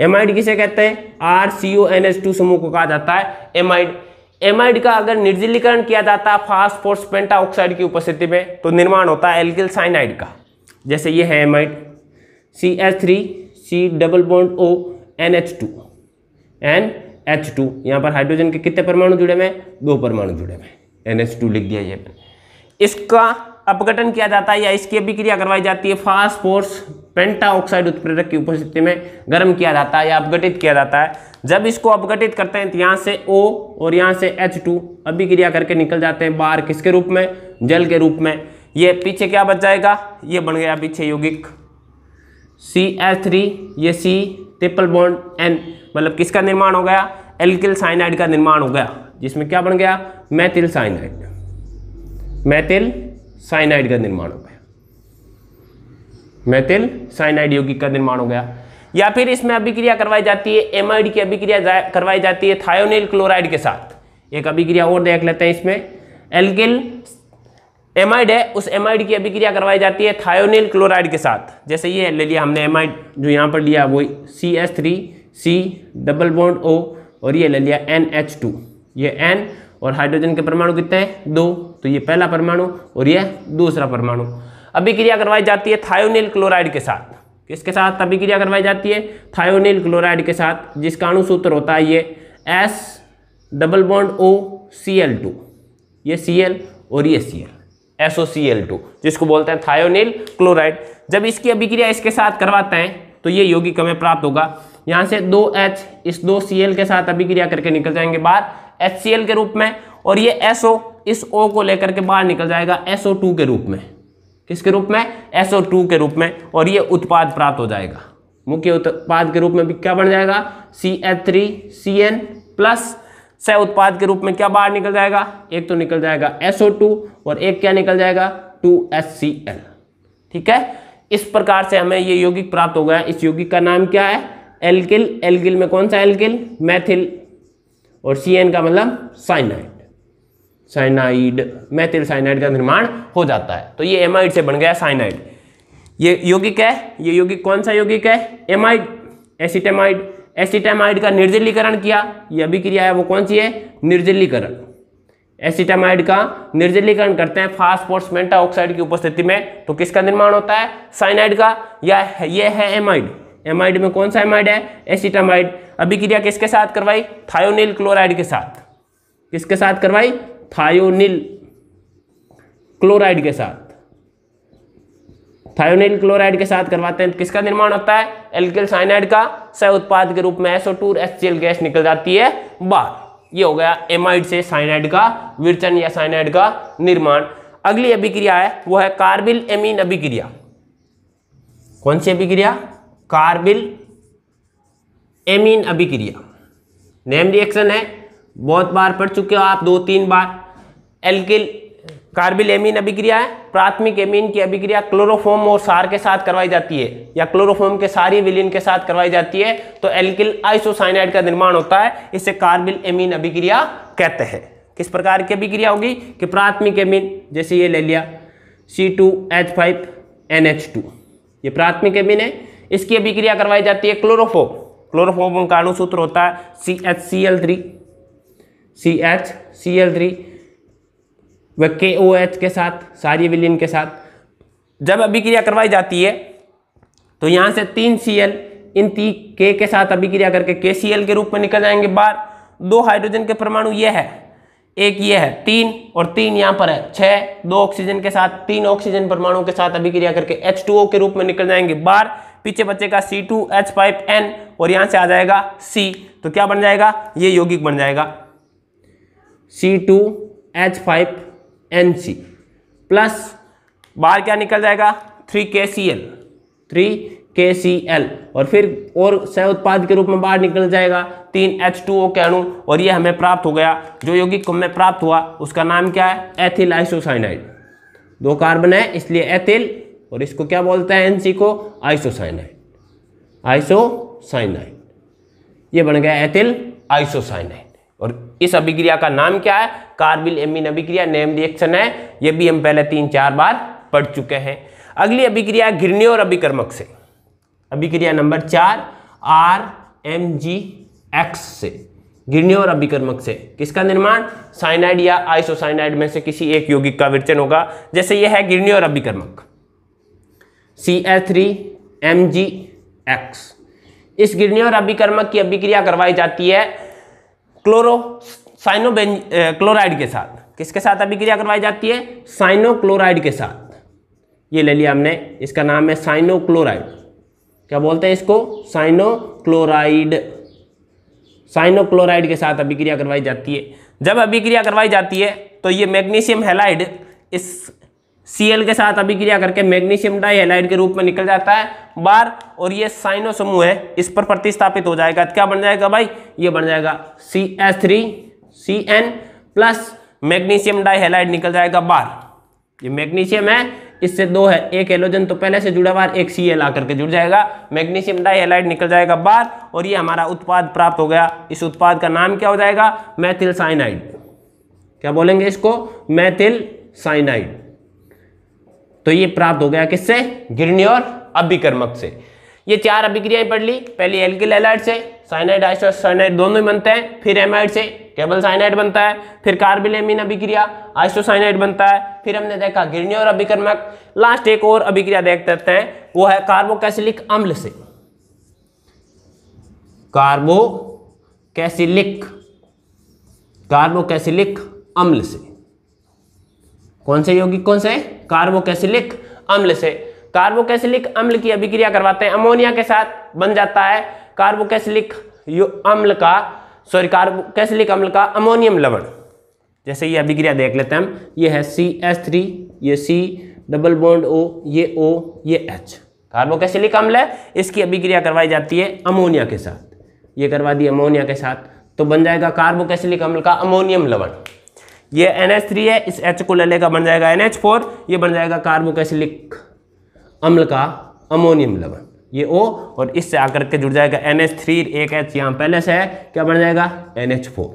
S1: एमाइड किसे कहते हैं R C O N H two समूह को कहा जाता है एमाइड एमाइड का अगर निर्जलीकरण किया जाता है फास्फोर्स पेंटा ऑक्साइड की उपस्थिति में तो निर्माण होता है एल्किल साइनाइड का जैसे ये है amide C H three C double bond O N H two and H two यहाँ पर हाइड्रोजन के कितने परमाणु जुड़े हुए दो परमाणु जुड़े हुए एन एच टू लिख दिया ये इसका अपघटन किया जाता है या इसकी अभिक्रिया करवाई जाती है फास्फोर्स पेंटा ऑक्साइड उत्प्रेरक की उपस्थिति में गर्म किया जाता है या अपघटित किया जाता है जब इसको अपघटित करते हैं तो यहाँ से ओ और यहाँ से एच H2 अभिक्रिया करके निकल जाते हैं बाहर किसके रूप में जल के रूप में ये पीछे क्या बच जाएगा ये बन गया पीछे यौगिक सी एच थ्री ये सी ट्रिपल बॉन्ड एन मतलब किसका निर्माण हो गया एल्किल साइनाइड का निर्माण हो गया जिसमें क्या बन गया मैथिल साइनाइड मैथिल साइनाइड का निर्माण हो गया मैथिल साइनाइड यौगिक का निर्माण हो गया या फिर इसमें अभिक्रिया करवाई जाती है एमाइड की अभिक्रिया करवाई जाती है थायोनिल क्लोराइड के साथ एक अभिक्रिया और देख लेते हैं इसमें एल्किल एमाइड है उस एमाइड की अभिक्रिया करवाई जाती है थायोनिल क्लोराइड के साथ जैसे ये ले लिया हमने एमाइड जो यहाँ पर लिया वो C S three C double bond O और ये ले लिया एन एच टू ये एन और हाइड्रोजन के परमाणु कितने हैं दो तो ये पहला परमाणु और ये दूसरा परमाणु अभिक्रिया करवाई जाती है थायोनिल क्लोराइड के साथ किसके साथ अभिक्रिया करवाई जाती है थायोनिल क्लोराइड के साथ जिसका अणुसूत्र होता है ये S double bond O C L two ये सी एल और ये C L S O C L two जिसको बोलते हैं थायोनिल क्लोराइड जब इसकी अभिक्रिया इसके साथ करवाते हैं तो ये यौगिक हमें प्राप्त होगा यहां से दो एच इस दो सी के साथ अभिक्रिया करके निकल जाएंगे बाहर एच के रूप में और ये SO इस O को लेकर के बाहर निकल जाएगा SO2 के रूप में किसके रूप में SO2 के रूप में और ये उत्पाद प्राप्त हो जाएगा मुख्य उत्पाद के रूप में भी क्या बन जाएगा C H three C N plus स उत्पाद के रूप में क्या बाहर निकल जाएगा एक तो निकल जाएगा SO2 और एक क्या निकल जाएगा टू एस सी एल ठीक है इस प्रकार से हमें ये यौगिक प्राप्त हो गया इस यौगिक का नाम क्या है एल्किल एल्किल में कौन सा एल्किल मैथिल और सी का मतलब साइनाइड साइनाइड मैथिल साइनाइड का निर्माण हो जाता है तो ये एमाइड से बन गया साइनाइड ये यौगिक है ये यौगिक कौन सा यौगिक है एमाइड एसिटेमाइड एसिटेमाइड का निर्जलीकरण किया ये अभिक्रिया है वो कौन सी है निर्जलीकरण एसिटामाइड का निर्जलीकरण करते हैं फास्फोर्स मेंटा ऑक्साइड की उपस्थिति में तो किसका निर्माण होता है साइनाइड का या ये है एमाइड एमाइड में कौन सा एमाइड है एसिटामाइड अभिक्रिया किसके साथ करवाई थायोनिल क्लोराइड के साथ किसके साथ करवाई थायोनिल क्लोराइड के साथ थायोनिल क्लोराइड के साथ करवाते हैं तो किसका निर्माण होता है एल्किल साइनाइड का सह उत्पाद के रूप में एसओ टू गैस निकल जाती है बाहर ये हो गया एमाइड से साइनाइड का विरचन या साइनाइड का निर्माण अगली अभिक्रिया है वो है कार्बिल एमीन अभिक्रिया कौन सी अभिक्रिया कार्बिल एमीन अभिक्रिया नेम रिएक्शन है बहुत बार पढ़ चुके हो आप दो तीन बार एल्किल कार्बिल एमीन अभिक्रिया है प्राथमिक एमीन की अभिक्रिया क्लोरोफॉर्म और सार के साथ करवाई जाती है या क्लोरोफॉर्म के सारी विलिन के साथ करवाई जाती है तो एल्किल आइसोसाइनाइड का निर्माण होता है इसे कार्बिल एमीन अभिक्रिया कहते हैं किस प्रकार की अभिक्रिया होगी कि प्राथमिक एमीन जैसे ये ले लिया C two H five N H two ये प्राथमिक एमीन है इसकी अभिक्रिया करवाई जाती है क्लोरोफोम क्लोरोफोम का अणुसूत्र होता है C H C L three C H C L three व के ओ एच के साथ सारी विलियन के साथ जब अभिक्रिया करवाई जाती है तो यहाँ से तीन सी एल इन ती के के साथ अभिक्रिया करके के सी एल के रूप में निकल जाएंगे बाहर दो हाइड्रोजन के परमाणु ये है एक ये है तीन और तीन यहाँ पर है छः दो ऑक्सीजन के साथ तीन ऑक्सीजन परमाणु के साथ अभिक्रिया करके एच टू ओ के रूप में निकल जाएंगे बाहर पीछे का C two H five N और यहां से आ जाएगा सी तो क्या बन जाएगा ये यौगिक बन जाएगा C two H five N C plus बाहर क्या निकल जाएगा थ्री के सी एल थ्री के सी एल और फिर और सह उत्पाद के रूप में बाहर निकल जाएगा तीन एच टू ओ के अणु और ये हमें प्राप्त हो गया जो यौगिक को हमें प्राप्त हुआ उसका नाम क्या है एथिल आइसोसाइनाइड दो कार्बन है इसलिए एथिल और इसको क्या बोलते हैं एन को आइसोसाइनाइड आइसोसाइनाइड ये बन गया एथिल आइसोसाइनाइड और इस अभिक्रिया का नाम क्या है कार्बिल एमिन अभिक्रिया नेम रिएक्शन है ये भी हम पहले तीन चार बार पढ़ चुके हैं अगली अभिक्रिया घिरने और अभिकर्मक से अभिक्रिया नंबर चार आर एम जी एक्स से घिरने और अभिकर्मक से किसका निर्माण साइनाइड या आइसोसाइनाइड में से किसी एक यौगिक का विरचन होगा जैसे यह है घिरने और अभिकर्मक C H three M G X इस गिरनी और अभिकर्मक की अभिक्रिया करवाई जाती है क्लोरो साइनोबें क्लोराइड के साथ किसके साथ अभिक्रिया करवाई जाती है साइनोक्लोराइड के साथ ये ले लिया हमने इसका नाम है साइनोक्लोराइड क्या बोलते हैं इसको साइनोक्लोराइड साइनोक्लोराइड के साथ अभिक्रिया करवाई जाती है जब अभिक्रिया करवाई जाती है तो ये मैग्नीशियम हेलाइड इस सीएल के साथ अभिक्रिया करके मैग्नीशियम डाइहेलाइड के रूप में निकल जाता है बार और ये साइनो समूह है इस पर प्रतिस्थापित हो जाएगा तो क्या बन जाएगा भाई ये बन जाएगा C S three C N plus magnesium dihalide निकल जाएगा बार ये मैग्नीशियम है इससे दो है एक एलोजन तो पहले से जुड़ा बार एक सी एल आकर के जुड़ जाएगा मैग्नीशियम डाइहेलाइड निकल जाएगा बार और ये हमारा उत्पाद प्राप्त हो गया इस उत्पाद का नाम क्या हो जाएगा मैथिल साइनाइड क्या बोलेंगे इसको मैथिल साइनाइड तो ये प्राप्त हो गया किससे गिरणी और अभिकर्मक से ये चार अभिक्रियाएं पढ़ ली पहली एल्किल एलाइड से साइनाइड आइसो साइनाइड दोनों ही बनते हैं फिर एमाइड से टेबल साइनाइड बनता है फिर कार्बिलेमिन अभिक्रिया आइसोसाइनाइड बनता है फिर हमने देखा गिरणी और अभिकर्मक लास्ट एक और अभिक्रिया देख देते हैं वो है कार्बोकैसिलिक अम्ल से कार्बोकैसिलिक कार्बोकैसिलिक अम्ल से कौन से यौगिक कौन से कार्बोकैसिलिक अम्ल से कार्बोकैसिलिक अम्ल की अभिक्रिया करवाते हैं अमोनिया के साथ बन जाता है कार्बोकैसिलिक अम्ल का सॉरी कार्बोकैसिलिक अम्ल का अमोनियम लवण जैसे ये अभिक्रिया देख लेते हैं हम ये है सी एस थ्री ये सी डबल बॉन्ड ओ ये ओ ये एच कार्बोकैसिलिक अम्ल है इसकी अभिक्रिया करवाई जाती है अमोनिया के साथ ये करवा दी अमोनिया के साथ तो बन जाएगा कार्बोकैसिलिक अम्ल का अमोनियम लवण ये NH3 है इस H को ले लेगा बन जाएगा NH4 ये बन जाएगा कार्बोकैसिलिक अम्ल का अमोनियम लवण ये O और इससे आकर के जुड़ जाएगा NH3 एक H यहाँ पहले से है क्या बन जाएगा NH4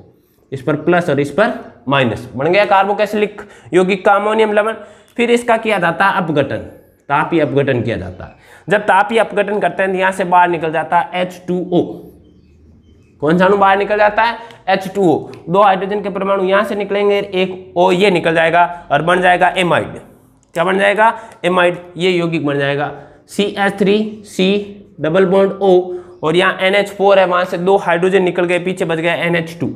S1: इस पर प्लस और इस पर माइनस बन गया कार्बोकैसिलिक यौगिक का अमोनियम लवण फिर इसका किया जाता है अपघटन तापीय अपघटन किया जाता है जब तापीय अपघटन करते हैं यहाँ से बाहर निकल जाता है एच टू ओ कौन सा अणु बाहर निकल जाता है एच टू ओ दो हाइड्रोजन के परमाणु यहां से निकलेंगे एक ओ ये निकल जाएगा और बन जाएगा एमाइड क्या बन जाएगा एमाइड ये यौगिक बन जाएगा C H three C double bond O और यहाँ एन एच फोर है वहां से दो हाइड्रोजन निकल गए पीछे बच गया N H two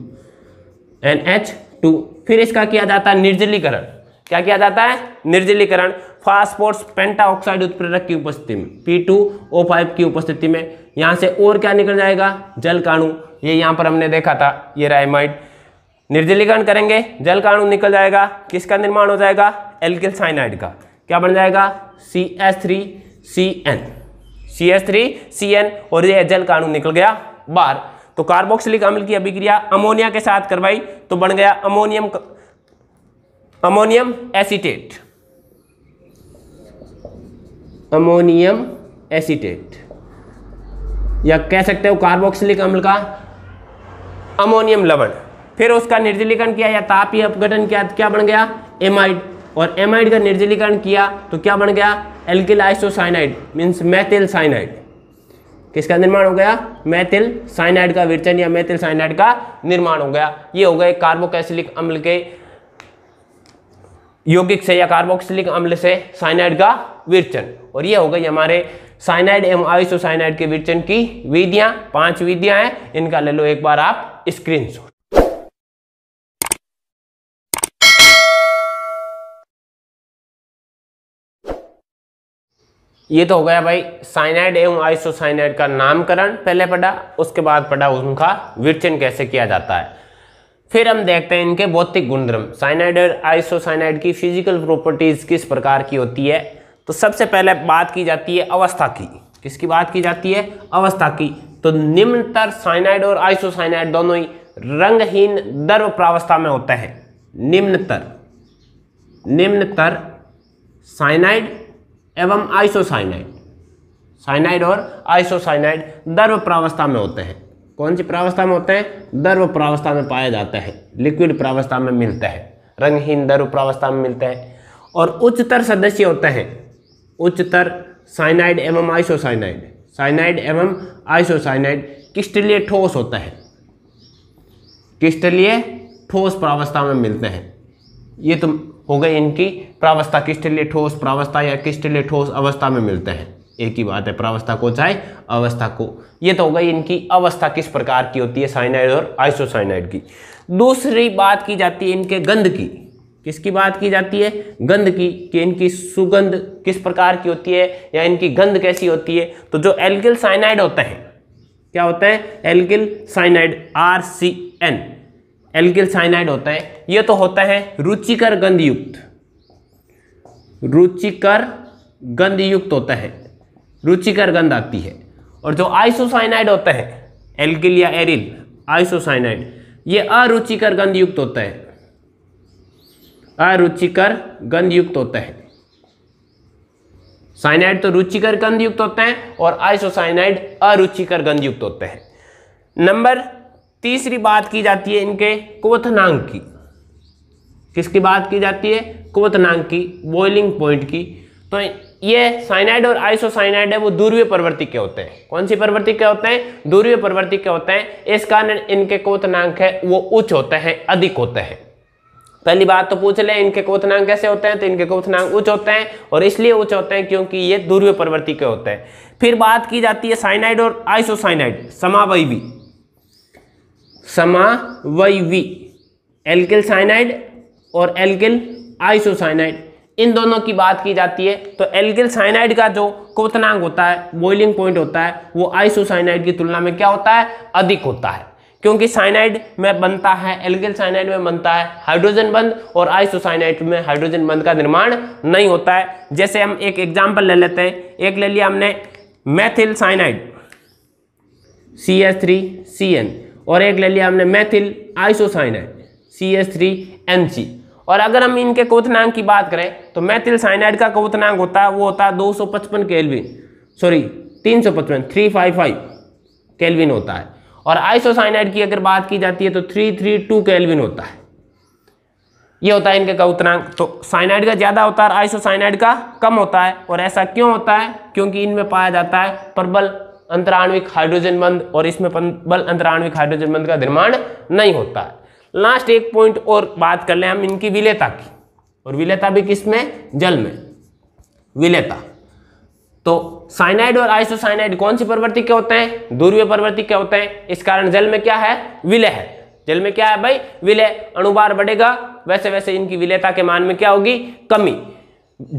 S1: N H two फिर इसका किया जाता है निर्जलीकरण क्या किया जाता है निर्जलीकरण फास्फोर्स पेंटाऑक्साइड उत्प्रेरक की उपस्थिति में पी टू ओ फाइव की उपस्थिति में यहाँ से और क्या निकल जाएगा जल काणु ये यहाँ पर हमने देखा था ये राइमाइड निर्जलीकरण करेंगे जल का अणु निकल जाएगा किसका निर्माण हो जाएगा एल्किल साइनाइड का क्या बन जाएगा C S three C N C S three C N और ये जल का अणु निकल गया बाहर तो कार्बोक्सिलिक अम्ल की अभिक्रिया अमोनिया के साथ करवाई तो बन गया ammonium ammonium acetate ammonium acetate या कह सकते हो कार्बोक्सिलिक अम्ल का अमोनियम लवण फिर उसका निर्जलीकरण किया या तापीय अपघटन किया क्या बन गया एमाइड और एमाइड का निर्जलीकरण किया तो क्या बन गया alkyl isocyanide means methyl cyanide किसका निर्माण हो गया मैथिल साइनाइड का विरचन या मैथिल साइनाइड का निर्माण हो गया ये हो गए कार्बोकैसिलिक अम्ल के यौगिक से या कार्बोक्सिलिक अम्ल से साइनाइड का विरचन और ये हो गई हमारे साइनाइड एवं आइसोसाइनाइड के विरचन की विधियां पांच विधियां हैं इनका ले लो एक बार आप स्क्रीनशॉट ये तो हो गया भाई साइनाइड एवं आइसोसाइनाइड का नामकरण पहले पढ़ा उसके बाद पढ़ा उनका विरचन कैसे किया जाता है फिर हम देखते हैं इनके भौतिक गुणधर्म साइनाइड और आइसोसाइनाइड की फिजिकल प्रॉपर्टीज किस प्रकार की होती है तो सबसे पहले बात की जाती है अवस्था की किसकी बात की जाती है अवस्था की तो निम्नतर साइनाइड और आइसोसाइनाइड दोनों ही रंगहीन दर्व प्रावस्था में होता है निम्नतर निम्नतर साइनाइड एवं आइसोसाइनाइड साइनाइड और आइसोसाइनाइड दर्व प्रावस्था में होते हैं कौन सी प्रावस्था में होते हैं दर्व प्रावस्था में पाया जाता है लिक्विड प्रावस्था में मिलता है रंगहीन दर्व प्रावस्था में मिलता है और उच्चतर सदस्य होते हैं उच्चतर साइनाइड एवं आइसोसाइनाइड साइनाइड एवं आइसोसाइनाइड किस्टलीय ठोस होता है किस्टलीय ठोस प्रावस्था में मिलते हैं ये तो हो गई इनकी प्रावस्था किस्टलीय ठोस प्रावस्था या किस्टलीय ठोस अवस्था में मिलते हैं एक ही बात है प्रावस्था को चाहे अवस्था को ये तो हो गई इनकी अवस्था किस प्रकार की होती है साइनाइड और आइसोसाइनाइड की दूसरी बात की जाती है इनके गंध की किसकी बात की जाती है गंध की कि इनकी सुगंध किस प्रकार की होती है या इनकी गंध कैसी होती है तो जो एल्किल साइनाइड होते हैं क्या होता है alkyl cyanide R C N alkyl cyanide होता है ये तो होता है रुचिकर गंध युक्त रुचिकर गंध युक्त होता है रुचिकर गंध आती है और जो आइसोसाइनाइड होता है एल्किल या एरिल आइसोसाइनाइड ये अरुचिकर गंध युक्त होता है अरुचिकर गंधयुक्त होते हैं साइनाइड तो रुचिकर गंधयुक्त होते हैं और आइसोसाइनाइड अरुचिकर गंधयुक्त होते हैं नंबर तीसरी बात की जाती है इनके कोथनांग की किसकी बात की जाती है क्वथनांक की बॉइलिंग पॉइंट की तो ये साइनाइड और आइसोसाइनाइड है वो दूर्वीय प्रवृत्ति के होते हैं कौन सी प्रवृत्ति के होते हैं दूर्वीय प्रवृत्ति के होते हैं इस कारण इनके क्वथनांक है वो उच्च होते हैं अधिक होते हैं पहली बात तो पूछ लें इनके कोथनांग कैसे होते हैं तो इनके कोथनांग उच्च होते हैं और इसलिए उच्च होते हैं क्योंकि ये दूर्व प्रवृत्ति के होते हैं फिर बात की जाती है साइनाइड और आइसोसाइनाइड समावयवी समावयवी एल्किल साइनाइड और एल्किल आइसोसाइनाइड इन दोनों की बात की जाती है तो एल्किल साइनाइड का जो क्वथनांक होता है बॉइलिंग पॉइंट होता है वो आइसोसाइनाइड की तुलना में क्या होता है अधिक होता है क्योंकि साइनाइड में बनता है एल्गिल साइनाइड में बनता है हाइड्रोजन बंद और आइसोसाइनाइड में हाइड्रोजन बंद का निर्माण नहीं होता है जैसे हम एक एग्जाम्पल ले लेते हैं एक ले लिया हमने methyl cyanide C S three C N और एक ले लिया हमने methyl isocyanide C S three N C और अगर हम इनके कोतनांग की बात करें तो मैथिल साइनाइड का कोतनांग होता है वो होता है दो सौ पचपन केल्विन सॉरी तीन सौ पचपन थ्री फाइव फाइव केल्विन होता है और आइसोसाइनाइड की अगर बात की जाती है तो थ्री थ्री टू कैलविन होता है ये होता है इनके का उतना तो साइनाइड का ज़्यादा होता है आइसोसाइनाइड का कम होता है और ऐसा क्यों होता है क्योंकि इनमें पाया जाता है प्रबल अंतराणविक हाइड्रोजन बंद और इसमें प्रबल अंतराणविक हाइड्रोजन बंद का निर्माण नहीं होता है लास्ट एक पॉइंट और बात कर ले हम इनकी विलेता की और विलेता भी किस में जल में विलेता तो साइनाइड और आइसोसाइनाइड कौन सी प्रवृत्ति के होते हैं ध्रुवीय प्रवृत्ति के होते हैं इस कारण जल में क्या है विलय है जल में क्या है भाई विलय अनुबार बढ़ेगा वैसे वैसे इनकी विलयता के मान में क्या होगी कमी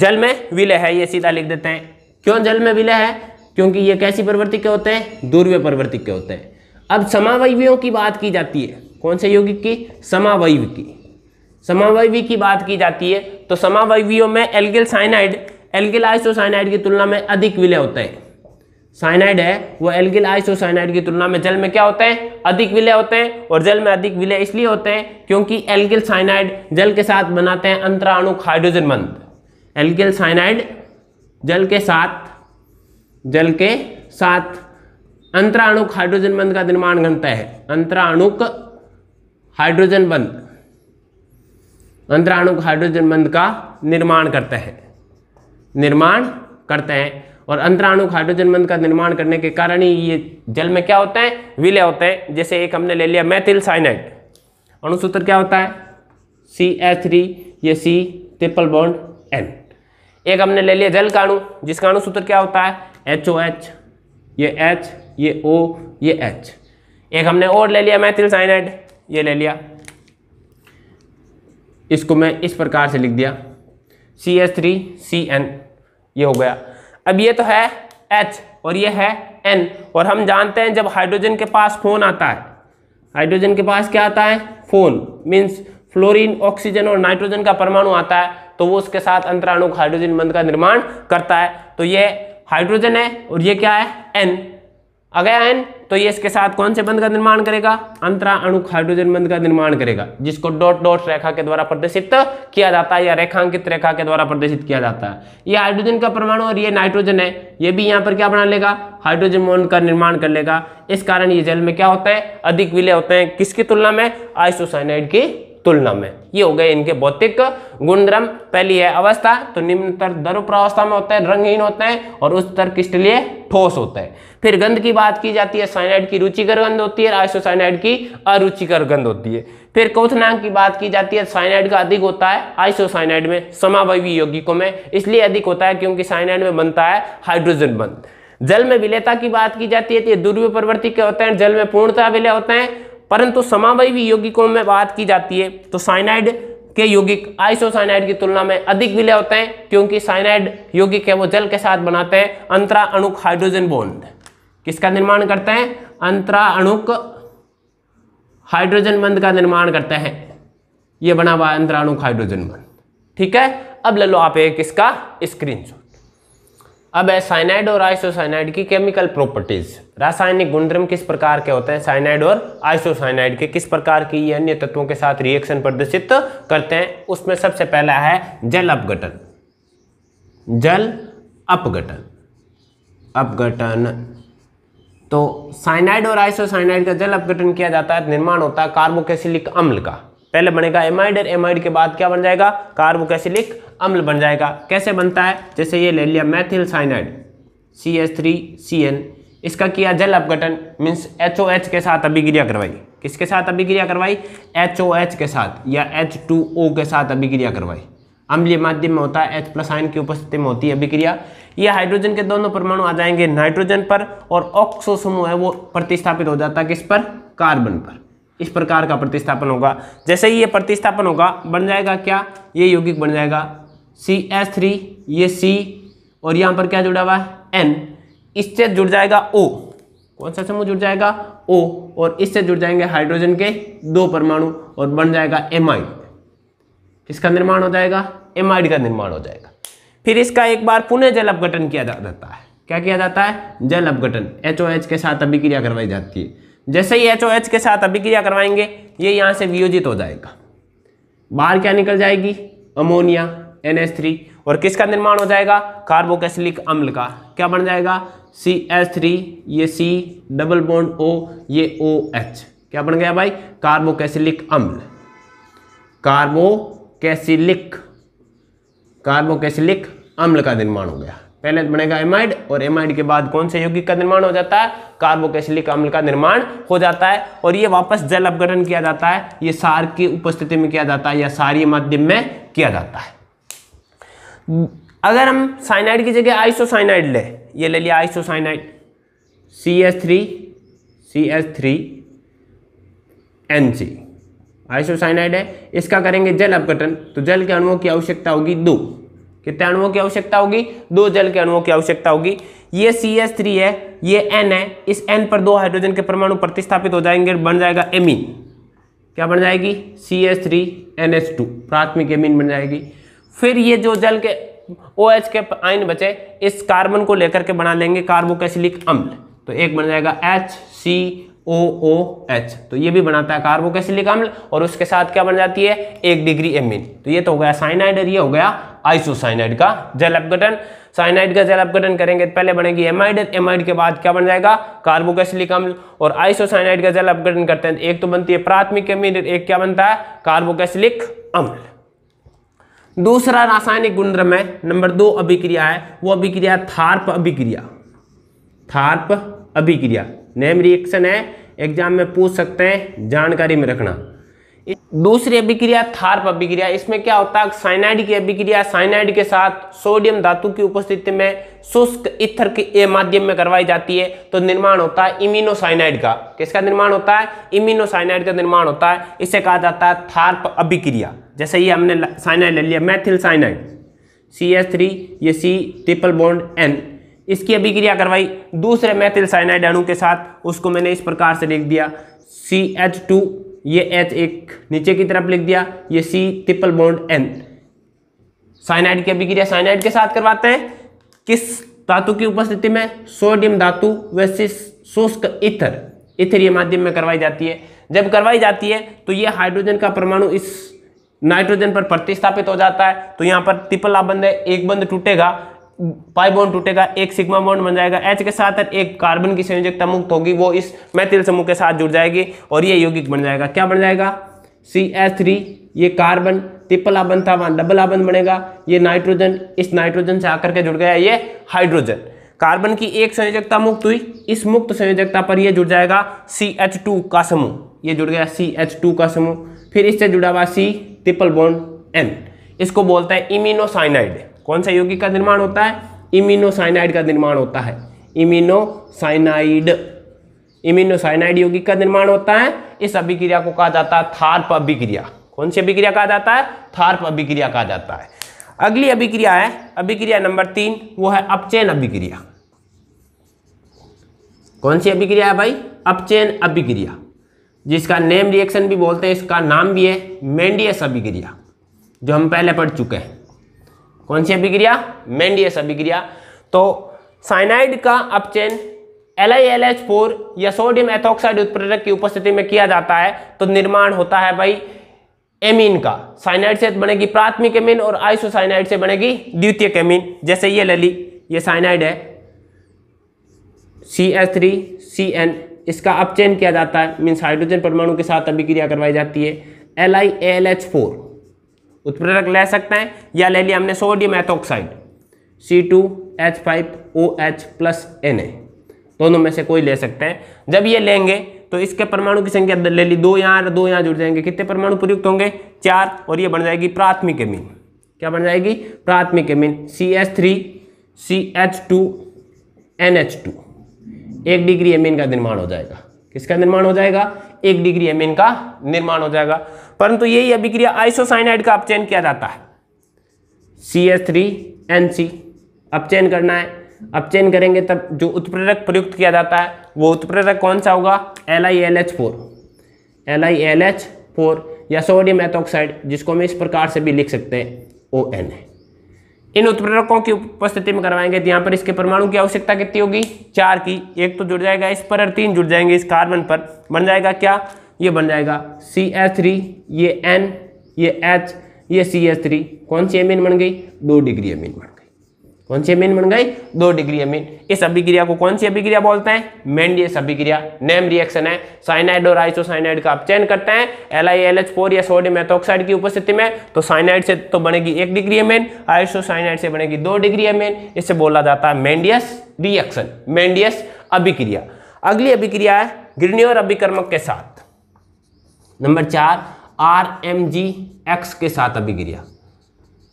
S1: जल में विलय है ये सीधा लिख देते हैं क्यों जल में विलय है क्योंकि ये कैसी प्रवृत्ति के होते हैं ध्रुवीय प्रवृत्ति के होते हैं अब समावयवियों की बात की जाती है कौन से यौगिक की समावयव की समावयवी की बात की जाती है तो समावयवियों में एल्गिल साइनाइड एल्गिल आइसोसाइनाइड की तुलना में अधिक विलय होते हैं साइनाइड है वो एल्गिल आइसोसाइनाइड की तुलना में जल में क्या होते हैं अधिक विलय होते हैं और जल में अधिक विलय इसलिए होते हैं क्योंकि एल्गिल साइनाइड जल के साथ बनाते हैं अंतराणु हाइड्रोजन बंद एल्गिल साइनाइड जल के साथ जल के साथ अंतराणुक हाइड्रोजन बंद का निर्माण करता है अंतराणुक हाइड्रोजन बंद अंतराणुक हाइड्रोजन बंद का निर्माण करता है निर्माण करते हैं और अंतराणु हाइड्रोजन बंध का निर्माण करने के कारण ही ये जल में क्या होता है विलय होते हैं जैसे एक हमने ले लिया मैथिल साइनाइड अणुसूत्र क्या होता है सी एच थ्री ये सी ट्रिपल बॉन्ड एन एक हमने ले लिया जल का अणु जिसका अणुसूत्र क्या होता है एच ओ एच ये एच ये ओ ये एच एक हमने और ले लिया मैथिल साइनाइड ये ले लिया इसको मैं इस प्रकार से लिख दिया C H three C N ये हो गया अब ये तो है एच और ये है एन और हम जानते हैं जब हाइड्रोजन के पास फोन आता है हाइड्रोजन के पास क्या आता है फोन मीन्स फ्लोरीन ऑक्सीजन और नाइट्रोजन का परमाणु आता है तो वो उसके साथ अंतराणु हाइड्रोजन बंद का निर्माण करता है तो ये हाइड्रोजन है और ये क्या है एन अगर आयन तो ये इसके साथ कौन से बंध का निर्माण करेगा अंतरा अणु हाइड्रोजन बंध का निर्माण करेगा जिसको डॉट डॉट रेखा के द्वारा प्रदर्शित किया जाता है या रेखांकित रेखा के द्वारा प्रदर्शित किया जाता है ये हाइड्रोजन का परमाणु और ये नाइट्रोजन है ये भी यहाँ पर क्या बना लेगा हाइड्रोजन मोन का निर्माण कर लेगा इस कारण ये जल में क्या होता है अधिक विलय होते हैं किसकी तुलना में आइसोसाइनाइड की तुलना में ये हो गए इनके भौतिक गुणधर्म पहली है अवस्था तो निम्नतर दरुप्रावस्था में होता है रंगहीन होता है और उस तर किसके लिए ठोस होता है फिर गंध की बात की जाती है साइनाइड की रुचिकर गंध होती है आइसोसाइनाइड की अरुचिकर गंध होती है फिर कौथनांग की बात की जाती है साइनाइड का अधिक होता है आइसोसाइनाइड में समावयवी यौगिकों में इसलिए अधिक होता है क्योंकि साइनाइड में बनता है हाइड्रोजन बंध जल में विलेता की बात की जाती है तो ये दुर्व्यप्रवर्ती के होते हैं जल में पूर्णता विलय होते हैं परंतु समावयवी यौगिकों में बात की जाती है तो साइनाइड के यौगिक आइसोसाइनाइड की तुलना में अधिक विलय होते हैं क्योंकि साइनाइड यौगिक है वो जल के साथ बनाते हैं अंतरा अणुक हाइड्रोजन बॉन्ड किसका निर्माण करते हैं अंतरा अणुक हाइड्रोजन बंध का निर्माण करते हैं यह बना हुआ अंतरा अणुक हाइड्रोजन बंध ठीक है अब ले लो आप एक इसका स्क्रीनशॉट अब है साइनाइड और आइसोसाइनाइड की केमिकल प्रॉपर्टीज रासायनिक गुणधर्म किस प्रकार के होते हैं साइनाइड और आइसोसाइनाइड के किस प्रकार की ये अन्य तत्वों के साथ रिएक्शन प्रदर्शित करते हैं उसमें सबसे पहला है जल अपघटन जल अपघटन अपघटन तो साइनाइड और आइसोसाइनाइड का जल अपघटन किया जाता है निर्माण होता है कार्बोकैसिलिक अम्ल का पहले बनेगा एमाइड और एमाइड के बाद क्या बन जाएगा कार्बोकैसिलिक अम्ल बन जाएगा कैसे बनता है जैसे ये ले लिया methyl cyanide C S three C N इसका किया जल अपघटन मीन्स एच ओ एच के साथ अभिक्रिया करवाई किसके साथ अभिक्रिया करवाई एच ओ एच के साथ या एच टू ओ के साथ अभिक्रिया करवाई अम्लीय माध्यम में होता है एच प्लस आइन की उपस्थिति में होती है अभिक्रिया ये हाइड्रोजन के दोनों परमाणु आ जाएंगे नाइट्रोजन पर और ऑक्सो समूह है वो प्रतिस्थापित हो जाता है किस पर कार्बन पर इस प्रकार का प्रतिस्थापन होगा जैसे ही ये प्रतिस्थापन होगा बन जाएगा क्या ये यौगिक बन जाएगा सी एस थ्री ये सी और यहाँ पर क्या जुड़ा हुआ है एन इससे जुड़ जाएगा ओ कौन सा समूह जुड़ जाएगा ओ और इससे जुड़ जाएंगे हाइड्रोजन के दो परमाणु और बन जाएगा एमाइड किसका निर्माण हो जाएगा एमाइड का निर्माण हो जाएगा फिर इसका एक बार पुनः जल अपघटन किया जाता है क्या किया जाता है जल अपघटन एच के साथ अभिक्रिया करवाई जाती है जैसे ही एच के साथ अभिक्रिया करवाएंगे ये यहाँ से वियोजित हो जाएगा बाहर क्या निकल जाएगी अमोनिया थ्री और किसका निर्माण हो जाएगा कार्बोकैसिलिक अम्ल का क्या बन जाएगा सी एच थ्री ये सी डबल बॉन्ड ओ ये ओ एच क्या बन गया भाई कार्बोकैसिलिक अम्ल कार्बोकैसिलिक कार्बोकैसिलिक अम्ल का निर्माण हो गया पहले बनेगा एमाइड और एमाइड के बाद कौन से यौगिक का निर्माण हो जाता है कार्बोकैसिलिक अम्ल का निर्माण हो जाता है और ये वापस जल अपघटन किया जाता है ये सार की उपस्थिति में किया जाता है या सारी माध्यम में किया जाता है अगर हम साइनाइड की जगह आइसोसाइनाइड ले ये ले लिया isocyanide C S three C S three N C isocyanide है इसका करेंगे जल अपघटन तो जल के अणुओं की आवश्यकता होगी दो कितने अणुओं की आवश्यकता होगी दो जल के अणुओं की आवश्यकता होगी ये सी एस थ्री है ये एन है इस एन पर दो हाइड्रोजन के परमाणु प्रतिस्थापित हो जाएंगे बन जाएगा एमीन क्या बन जाएगी C S three N S two प्राथमिक एमीन बन जाएगी फिर ये जो जल के ओ एच के आयन बचे इस कार्बन को लेकर के बना लेंगे कार्बोकैसिलिक अम्ल तो एक बन जाएगा एच सी ओ ओ एच तो ये भी बनाता है कार्बोकैसिलिक अम्ल और उसके साथ क्या बन जाती है एक डिग्री एमिन तो ये तो हो गया साइनाइड और ये हो गया आइसोसाइनाइड का जल अपघटन साइनाइड का जल अपघटन करेंगे तो पहले बनेगी एमाइड एमाइड के बाद क्या बन जाएगा कार्बोकैसिलिक अम्ल और आइसोसाइनाइड का जल अपघटन करते हैं तो एक तो बनती है प्राथमिक एमिन एक क्या बनता है कार्बोकैसिलिक अम्ल दूसरा रासायनिक गुणधर्म है नंबर दो अभिक्रिया है वो अभिक्रिया थार्प अभिक्रिया थार्प अभिक्रिया नेम रिएक्शन है एग्जाम में पूछ सकते हैं जानकारी में रखना दूसरी अभिक्रिया थार्प अभिक्रिया इसमें क्या होता है साइनाइड की अभिक्रिया साइनाइड के साथ सोडियम धातु की उपस्थिति में शुष्क इथर के माध्यम में करवाई जाती है तो निर्माण होता है इमिनोसाइनाइड का किसका निर्माण होता है इमिनोसाइनाइड का निर्माण होता है इसे कहा जाता है थार्प अभिक्रिया जैसे ये हमने साइनाइड ले लिया methyl cyanide C S three ये सी ट्रिपल बॉन्ड एन इसकी अभिक्रिया करवाई दूसरे मैथिल साइनाइड अणु के साथ उसको मैंने इस प्रकार से लिख दिया सी एच टू ये एच एक नीचे की तरफ लिख दिया ये C triple bond N cyanide की अभिक्रिया साइनाइड के साथ करवाते हैं किस धातु की उपस्थिति में सोडियम धातु वैसे शुष्क इथर इथर ये माध्यम में करवाई जाती है जब करवाई जाती है तो ये हाइड्रोजन का परमाणु इस नाइट्रोजन पर प्रतिस्थापित हो जाता है तो यहाँ पर ट्रिपल बंद है एक बंद टूटेगा पाई बॉन्ड टूटेगा एक सिग्मा बॉन्ड बन जाएगा एच के साथ एक कार्बन की संयोजकता मुक्त होगी वो इस मैथिल समूह के साथ जुड़ जाएगी और ये यौगिक बन जाएगा क्या बन जाएगा सी एच थ्री ये कार्बन ट्रिपल आबंध था वहां डबल आबंध बनेगा ये नाइट्रोजन इस नाइट्रोजन से आकर के जुड़ गया ये हाइड्रोजन कार्बन की एक संयोजकता मुक्त हुई इस मुक्त संयोजकता पर यह जुड़ जाएगा सी एच टू का समूह ये जुड़ गया सी एच टू का समूह फिर इससे जुड़ा हुआ सी ट्रिपल बॉन्ड एन इसको बोलता है इमिनोसाइनाइड कौन सा यौगिक का निर्माण होता है इमिनोसाइनाइड का निर्माण होता है इमिनोसाइनाइड इमिनोसाइनाइड यौगिक का निर्माण होता है इस अभिक्रिया को कहा जाता है थार्प अभिक्रिया कौन सी अभिक्रिया कहा जाता है थार्प अभिक्रिया कहा जाता है अगली अभिक्रिया है अभिक्रिया नंबर तीन वो है अपचयन अभिक्रिया कौन सी अभिक्रिया है भाई अपचयन अभिक्रिया जिसका नेम रिएक्शन भी बोलते हैं इसका नाम भी है मेंडियस अभिक्रिया जो हम पहले पढ़ चुके हैं कौन सी अभिक्रिया मेंडियस अभिक्रिया तो साइनाइड का अपचयन L I L H four या सोडियम एथोक्साइड उत्प्रेरक की उपस्थिति में किया जाता है तो निर्माण होता है भाई एमीन का साइनाइड से बनेगी प्राथमिक एमीन और आइसोसाइनाइड से बनेगी द्वितीय एमीन जैसे ये लली ये साइनाइड है C S three C N इसका अपचयन किया जाता है मीन्स हाइड्रोजन परमाणु के साथ अभिक्रिया करवाई जाती है L I L H four उत्प्रेरक ले सकते हैं या ले लिया हमने sodium ethoxide C two H five O H plus N A दोनों में से कोई ले सकते हैं जब ये लेंगे तो इसके परमाणु की संख्या ले ली दो यहाँ दो यहाँ जुड़ जाएंगे कितने परमाणु प्रयुक्त होंगे चार और ये बन जाएगी प्राथमिक एमिन क्या बन जाएगी प्राथमिक amine C H three C H two N H two एक डिग्री एम का निर्माण हो जाएगा किसका निर्माण हो जाएगा एक डिग्री एम का निर्माण हो जाएगा परंतु यही अभिक्रिया आइसोसाइनाइड का अपचयन किया जाता है C S three N C अपचयन करना है अपचयन करेंगे तब जो उत्प्रेरक प्रयुक्त किया जाता है वो उत्प्रेरक कौन सा होगा L I L H four L I L H four या सोडियम एथोक्साइड जिसको हम इस प्रकार से भी लिख सकते हैं ओ एन है इन उत्प्रेरकों की उपस्थिति में करवाएंगे तो यहाँ पर इसके परमाणु की आवश्यकता कितनी होगी चार की एक तो जुड़ जाएगा इस पर और तीन जुड़ जाएंगे इस कार्बन पर बन जाएगा क्या ये बन जाएगा सी एस थ्री ये एन ये एच ये सी एस थ्री कौन सी अमीन बन गई दो डिग्री अमीन बन कौन सी अमीन बन गई दो डिग्री अमीन इस अभिक्रिया को कौन सी अभिक्रिया बोलते हैं मेंडियस अभिक्रिया नेम रिएक्शन है साइनाइड और आइसोसाइनाइड का आप चयन करते हैं L I L H four या सोडियम एथोक्साइड की उपस्थिति में तो साइनाइड से तो बनेगी एक डिग्री अमीन आइसोसाइनाइड से बनेगी दो डिग्री अमीन इससे बोला जाता है मेंडियस रिएक्शन मेंडियस अभिक्रिया अगली अभिक्रिया है ग्रीनियोर अभिक्रमक के साथ नंबर चार आर एम जी एक्स के साथ अभिक्रिया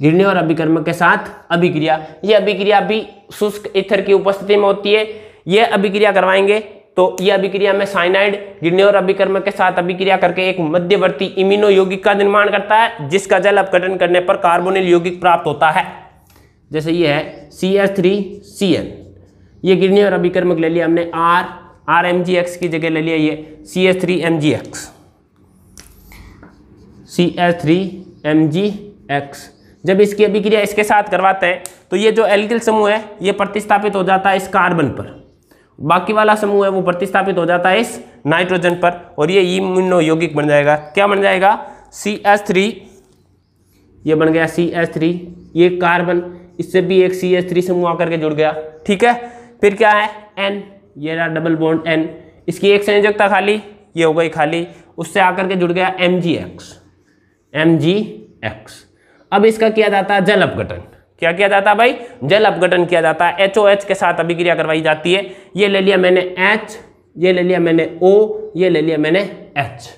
S1: गिरने और अभिकर्म के साथ अभिक्रिया ये अभिक्रिया भी शुष्क इथर की उपस्थिति में होती है ये अभिक्रिया करवाएंगे तो ये अभिक्रिया में साइनाइड गिरने और अभिकर्म के साथ अभिक्रिया करके एक मध्यवर्ती इमिनो यौगिक का निर्माण करता है जिसका जल अपघटन करने पर कार्बोनिल यौगिक प्राप्त होता है जैसे ये है C S three C N ये गिरने और अभिकर्मक ले लिया हमने R R M G X की जगह ले लिया ये C S three M G X C S three M G X जब इसकी अभिक्रिया इसके साथ करवाते हैं तो ये जो एल्किल समूह है ये प्रतिस्थापित हो जाता है इस कार्बन पर बाकी वाला समूह है वो प्रतिस्थापित हो जाता है इस नाइट्रोजन पर और ये इम्यूनो यौगिक बन जाएगा क्या बन जाएगा सी एस थ्री ये बन गया सी एस थ्री ये कार्बन इससे भी एक सी एस थ्री समूह आकर के जुड़ गया ठीक है फिर क्या है एन ये रहा डबल बॉन्ड एन इसकी एक संयोजकता खाली ये हो गई खाली उससे आकर के जुड़ गया M G X M G X अब इसका किया जाता है जल अपघटन क्या किया जाता है भाई जल अपघटन किया जाता है एच ओ एच के साथ अभिक्रिया करवाई जाती है ये ले लिया मैंने एच ये ले लिया मैंने ओ ये ले लिया मैंने एच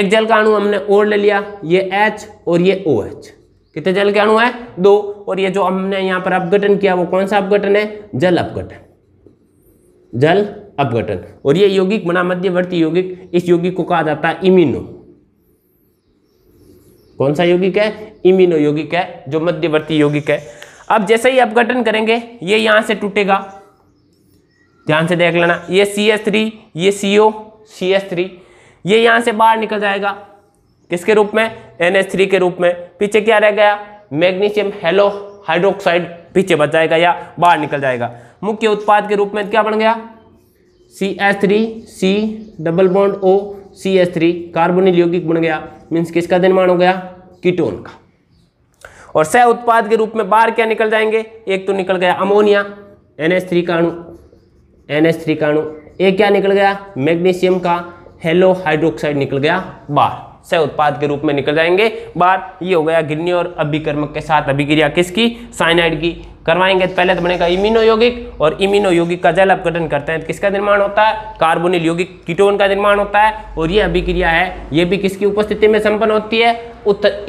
S1: एक जल का अणु हमने ओ ले लिया ये एच और ये ओ एच कितने जल के अणु है दो और ये जो हमने यहां पर अपघटन किया वो कौन सा अपघटन है जल अपघटन जल अपघटन और ये यौगिक बना मध्यवर्ती यौगिक इस यौगिक को कहा जाता है इमिनो कौन सा यौगिक है इमिनो यौगिक है जो मध्यवर्ती यौगिक है अब जैसे ही अपघटन करेंगे ये यहाँ से टूटेगा ध्यान से देख लेना ये सी एस थ्री ये सी ओ सी एस थ्री ये यहाँ से बाहर निकल जाएगा किसके रूप में एन एस थ्री के रूप में पीछे क्या रह गया मैग्नीशियम हेलो हाइड्रोक्साइड पीछे बच जाएगा या बाहर निकल जाएगा मुख्य उत्पाद के रूप में क्या बन गया C S three C double bond O C S three carbonyl यौगिक बन गया मीन्स किसका निर्माण हो गया कीटोन का और सह उत्पाद के रूप में बाहर क्या निकल जाएंगे एक तो निकल गया अमोनिया एन एच थ्री काणु एन थ्री एक क्या निकल गया मैग्नीशियम का हेलो हाइड्रोक्साइड निकल गया बाहर सह उत्पाद के रूप में निकल जाएंगे बाहर ये हो गया गिरनी और अभिकर्मक के साथ अभिक्रिया किसकी साइनाइड की करवाएंगे तो पहले तो बनेगा इम्यूनो यौगिक और इम्यूनो यौगिक का जल अपघटन करते हैं तो किसका निर्माण होता है कार्बोनिल यौगिक कीटोन का निर्माण होता है और ये अभिक्रिया है ये भी किसकी उपस्थिति में संपन्न होती है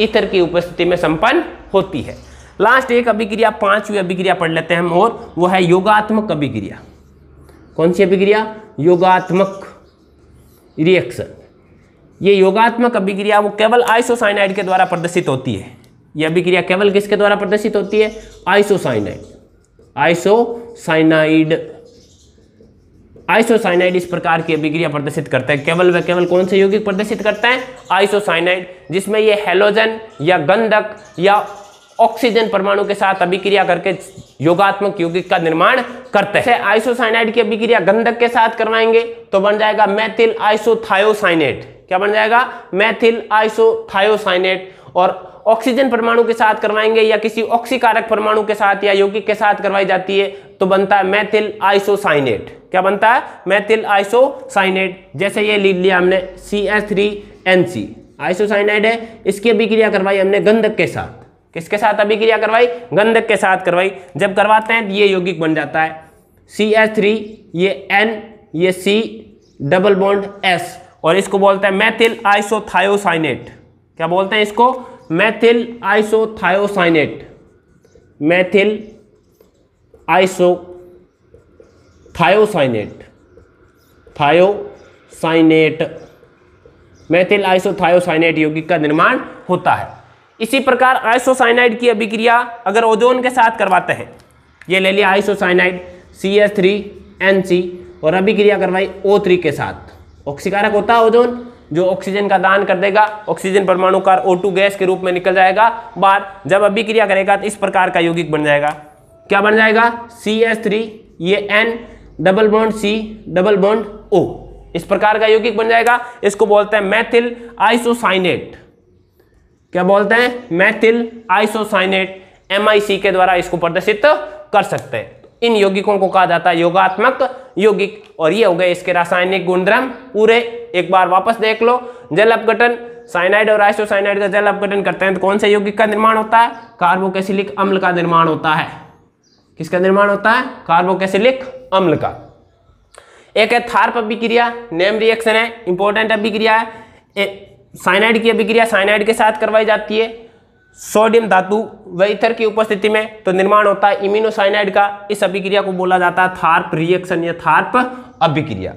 S1: इतर की उपस्थिति में संपन्न होती है लास्ट एक अभिक्रिया पांचवी अभिक्रिया पढ़ लेते हैं हम और वो है योगात्मक अभिक्रिया कौन सी अभिक्रिया योगात्मक रिएक्शन ये योगात्मक अभिक्रिया वो केवल आइसोसाइनाइड के द्वारा प्रदर्शित होती है यह अभिक्रिया केवल किसके द्वारा प्रदर्शित होती है आइसोसाइनाइड आइसोसाइनाइड आइसोसाइनाइड इस प्रकार की अभिक्रिया प्रदर्शित करता है केवल वह केवल कौन से यौगिक प्रदर्शित करता है आइसोसाइनाइड जिसमें यह हेलोजन या गंधक या ऑक्सीजन परमाणु के साथ अभिक्रिया करके योगात्मक यौगिक का निर्माण करते हैं आइसोसाइनाइड की अभिक्रिया गंधक के साथ करवाएंगे तो बन जाएगा मैथिल आइसोथायोसाइनेट क्या बन जाएगा मैथिल आइसोथायोसाइनेट और ऑक्सीजन परमाणु के साथ करवाएंगे या किसी ऑक्सीकारक परमाणु के साथ या यौगिक के साथ करवाई जाती है तो बनता है मैथिल आइसोसाइनेट क्या बनता है मैथिल आइसोसाइनेट जैसे ये लिख लिया हमने C S three N C isocyanide है इसकी अभिक्रिया करवाई हमने गंधक के साथ किसके साथ अभिक्रिया करवाई गंधक के साथ करवाई जब करवाते हैं तो ये यौगिक बन जाता है सी एस थ्री ये एन ये सी डबल बॉन्ड एस और इसको बोलते हैं मैथिल आइसोथायोसाइनेट क्या बोलते हैं इसको methyl isothiocyanate methyl isothiocyanate thiocyanate methyl isothiocyanate यौगिक का निर्माण होता है इसी प्रकार आइसोसाइनाइड की अभिक्रिया अगर ओजोन के साथ करवाते हैं ये ले लिया isocyanide C S three N C और अभिक्रिया करवाई ओ थ्री के साथ ऑक्सीकारक होता है ओजोन जो ऑक्सीजन का दान कर देगा ऑक्सीजन परमाणु का O2 गैस के रूप में निकल जाएगा बाद जब अभिक्रिया करेगा तो इस प्रकार का यौगिक बन जाएगा क्या बन जाएगा सी एस थ्री ये N double bond C double bond O इस प्रकार का यौगिक बन जाएगा इसको बोलते हैं मैथिल आइसोसाइनेट क्या बोलते हैं मैथिल आइसोसाइनेट सी के द्वारा इसको प्रदर्शित कर सकते हैं इन यौगिकों को कहा जाता है योगात्मक यौगिक और ये हो गए इसके रासायनिक गुणधर्म पूरे एक बार वापस देख लो जल अपघटन साइनाइड और आइसोसाइनाइड का जल अपघटन करते हैं तो कौन से यौगिक का निर्माण होता है कार्बोकैसिलिक अम्ल का निर्माण होता है किसका निर्माण होता है कार्बोकैसिलिक अम्ल का एक है थार्प अभिक्रिया नेम रिएक्शन है इंपॉर्टेंट अभिक्रिया है साइनाइड की अभिक्रिया साइनाइड के साथ करवाई जाती है सोडियम धातु वेथर की उपस्थिति में तो निर्माण होता है इम्यूनोसाइनाइड का इस अभिक्रिया को बोला जाता है थार्प रिएक्शन या थार्प अभिक्रिया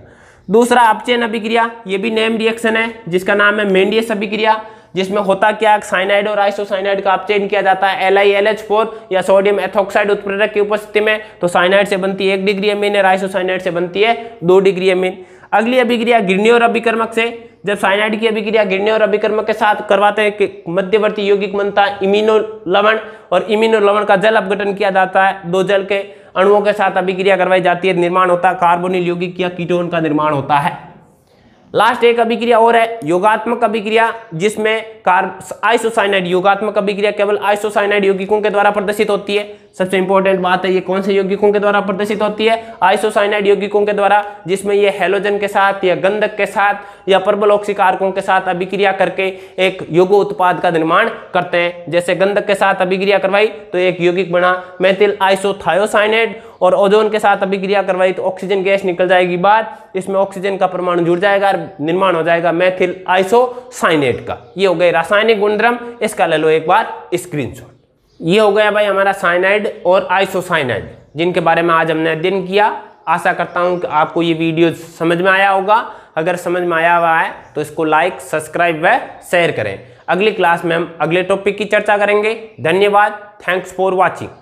S1: दूसरा अपचयन अभिक्रिया ये भी नेम रिएक्शन है जिसका नाम है मेंडियस अभिक्रिया जिसमें होता क्या साइनाइड और आइसोसाइनाइड का अपचयन किया जाता है L I L H four या सोडियम एथोक्साइड उत्प्रेरक की उपस्थिति में तो साइनाइड से बनती है एक डिग्री अमीन और आइसोसाइनाइड से बनती है दो डिग्री अमीन अगली अभिक्रिया ग्रीनियोर अभिक्रमक से जब साइनाइड की अभिक्रिया गिरने और अभिक्रम के साथ करवाते हैं कि मध्यवर्ती यौगिक बनता है इमिनो लवण और इमिनो लवण का जल अपघटन किया जाता है दो जल के अणुओं के साथ अभिक्रिया करवाई जाती है निर्माण होता है कार्बोनिल यौगिक या कीटोन का निर्माण होता है लास्ट एक अभिक्रिया और है योगात्मक अभिक्रिया जिसमें कार्ब आइसोसाइनाइड योगात्मक अभिक्रिया केवल आइसोसाइनाइड यौगिकों के द्वारा प्रदर्शित होती है सबसे इंपॉर्टेंट बात है ये कौन से यौगिकों के द्वारा प्रदर्शित होती है आइसोसाइनाइड यौगिकों के द्वारा जिसमें ये हेलोजन के साथ या गंधक के साथ या प्रबल ऑक्सीकारकों के साथ अभिक्रिया करके एक योगो उत्पाद का निर्माण करते हैं जैसे गंधक के साथ अभिक्रिया करवाई तो एक यौगिक बना मैथिल आइसोथायोसाइनाइड और ओजोन के साथ अभिक्रिया करवाई तो ऑक्सीजन गैस निकल जाएगी बाहर इसमें ऑक्सीजन का परमाणु जुड़ जाएगा और निर्माण हो जाएगा मैथिल आइसोसाइनेट का ये हो गए रासायनिक गुणधर्म इसका ले लो एक बार स्क्रीनशॉट ये हो गया भाई हमारा साइनाइड और आइसोसाइनाइड जिनके बारे में आज हमने अध्ययन किया आशा करता हूँ कि आपको ये वीडियो समझ में आया होगा अगर समझ में आया हुआ है तो इसको लाइक सब्सक्राइब व शेयर करें अगली क्लास में हम अगले टॉपिक की चर्चा करेंगे धन्यवाद थैंक्स फॉर वॉचिंग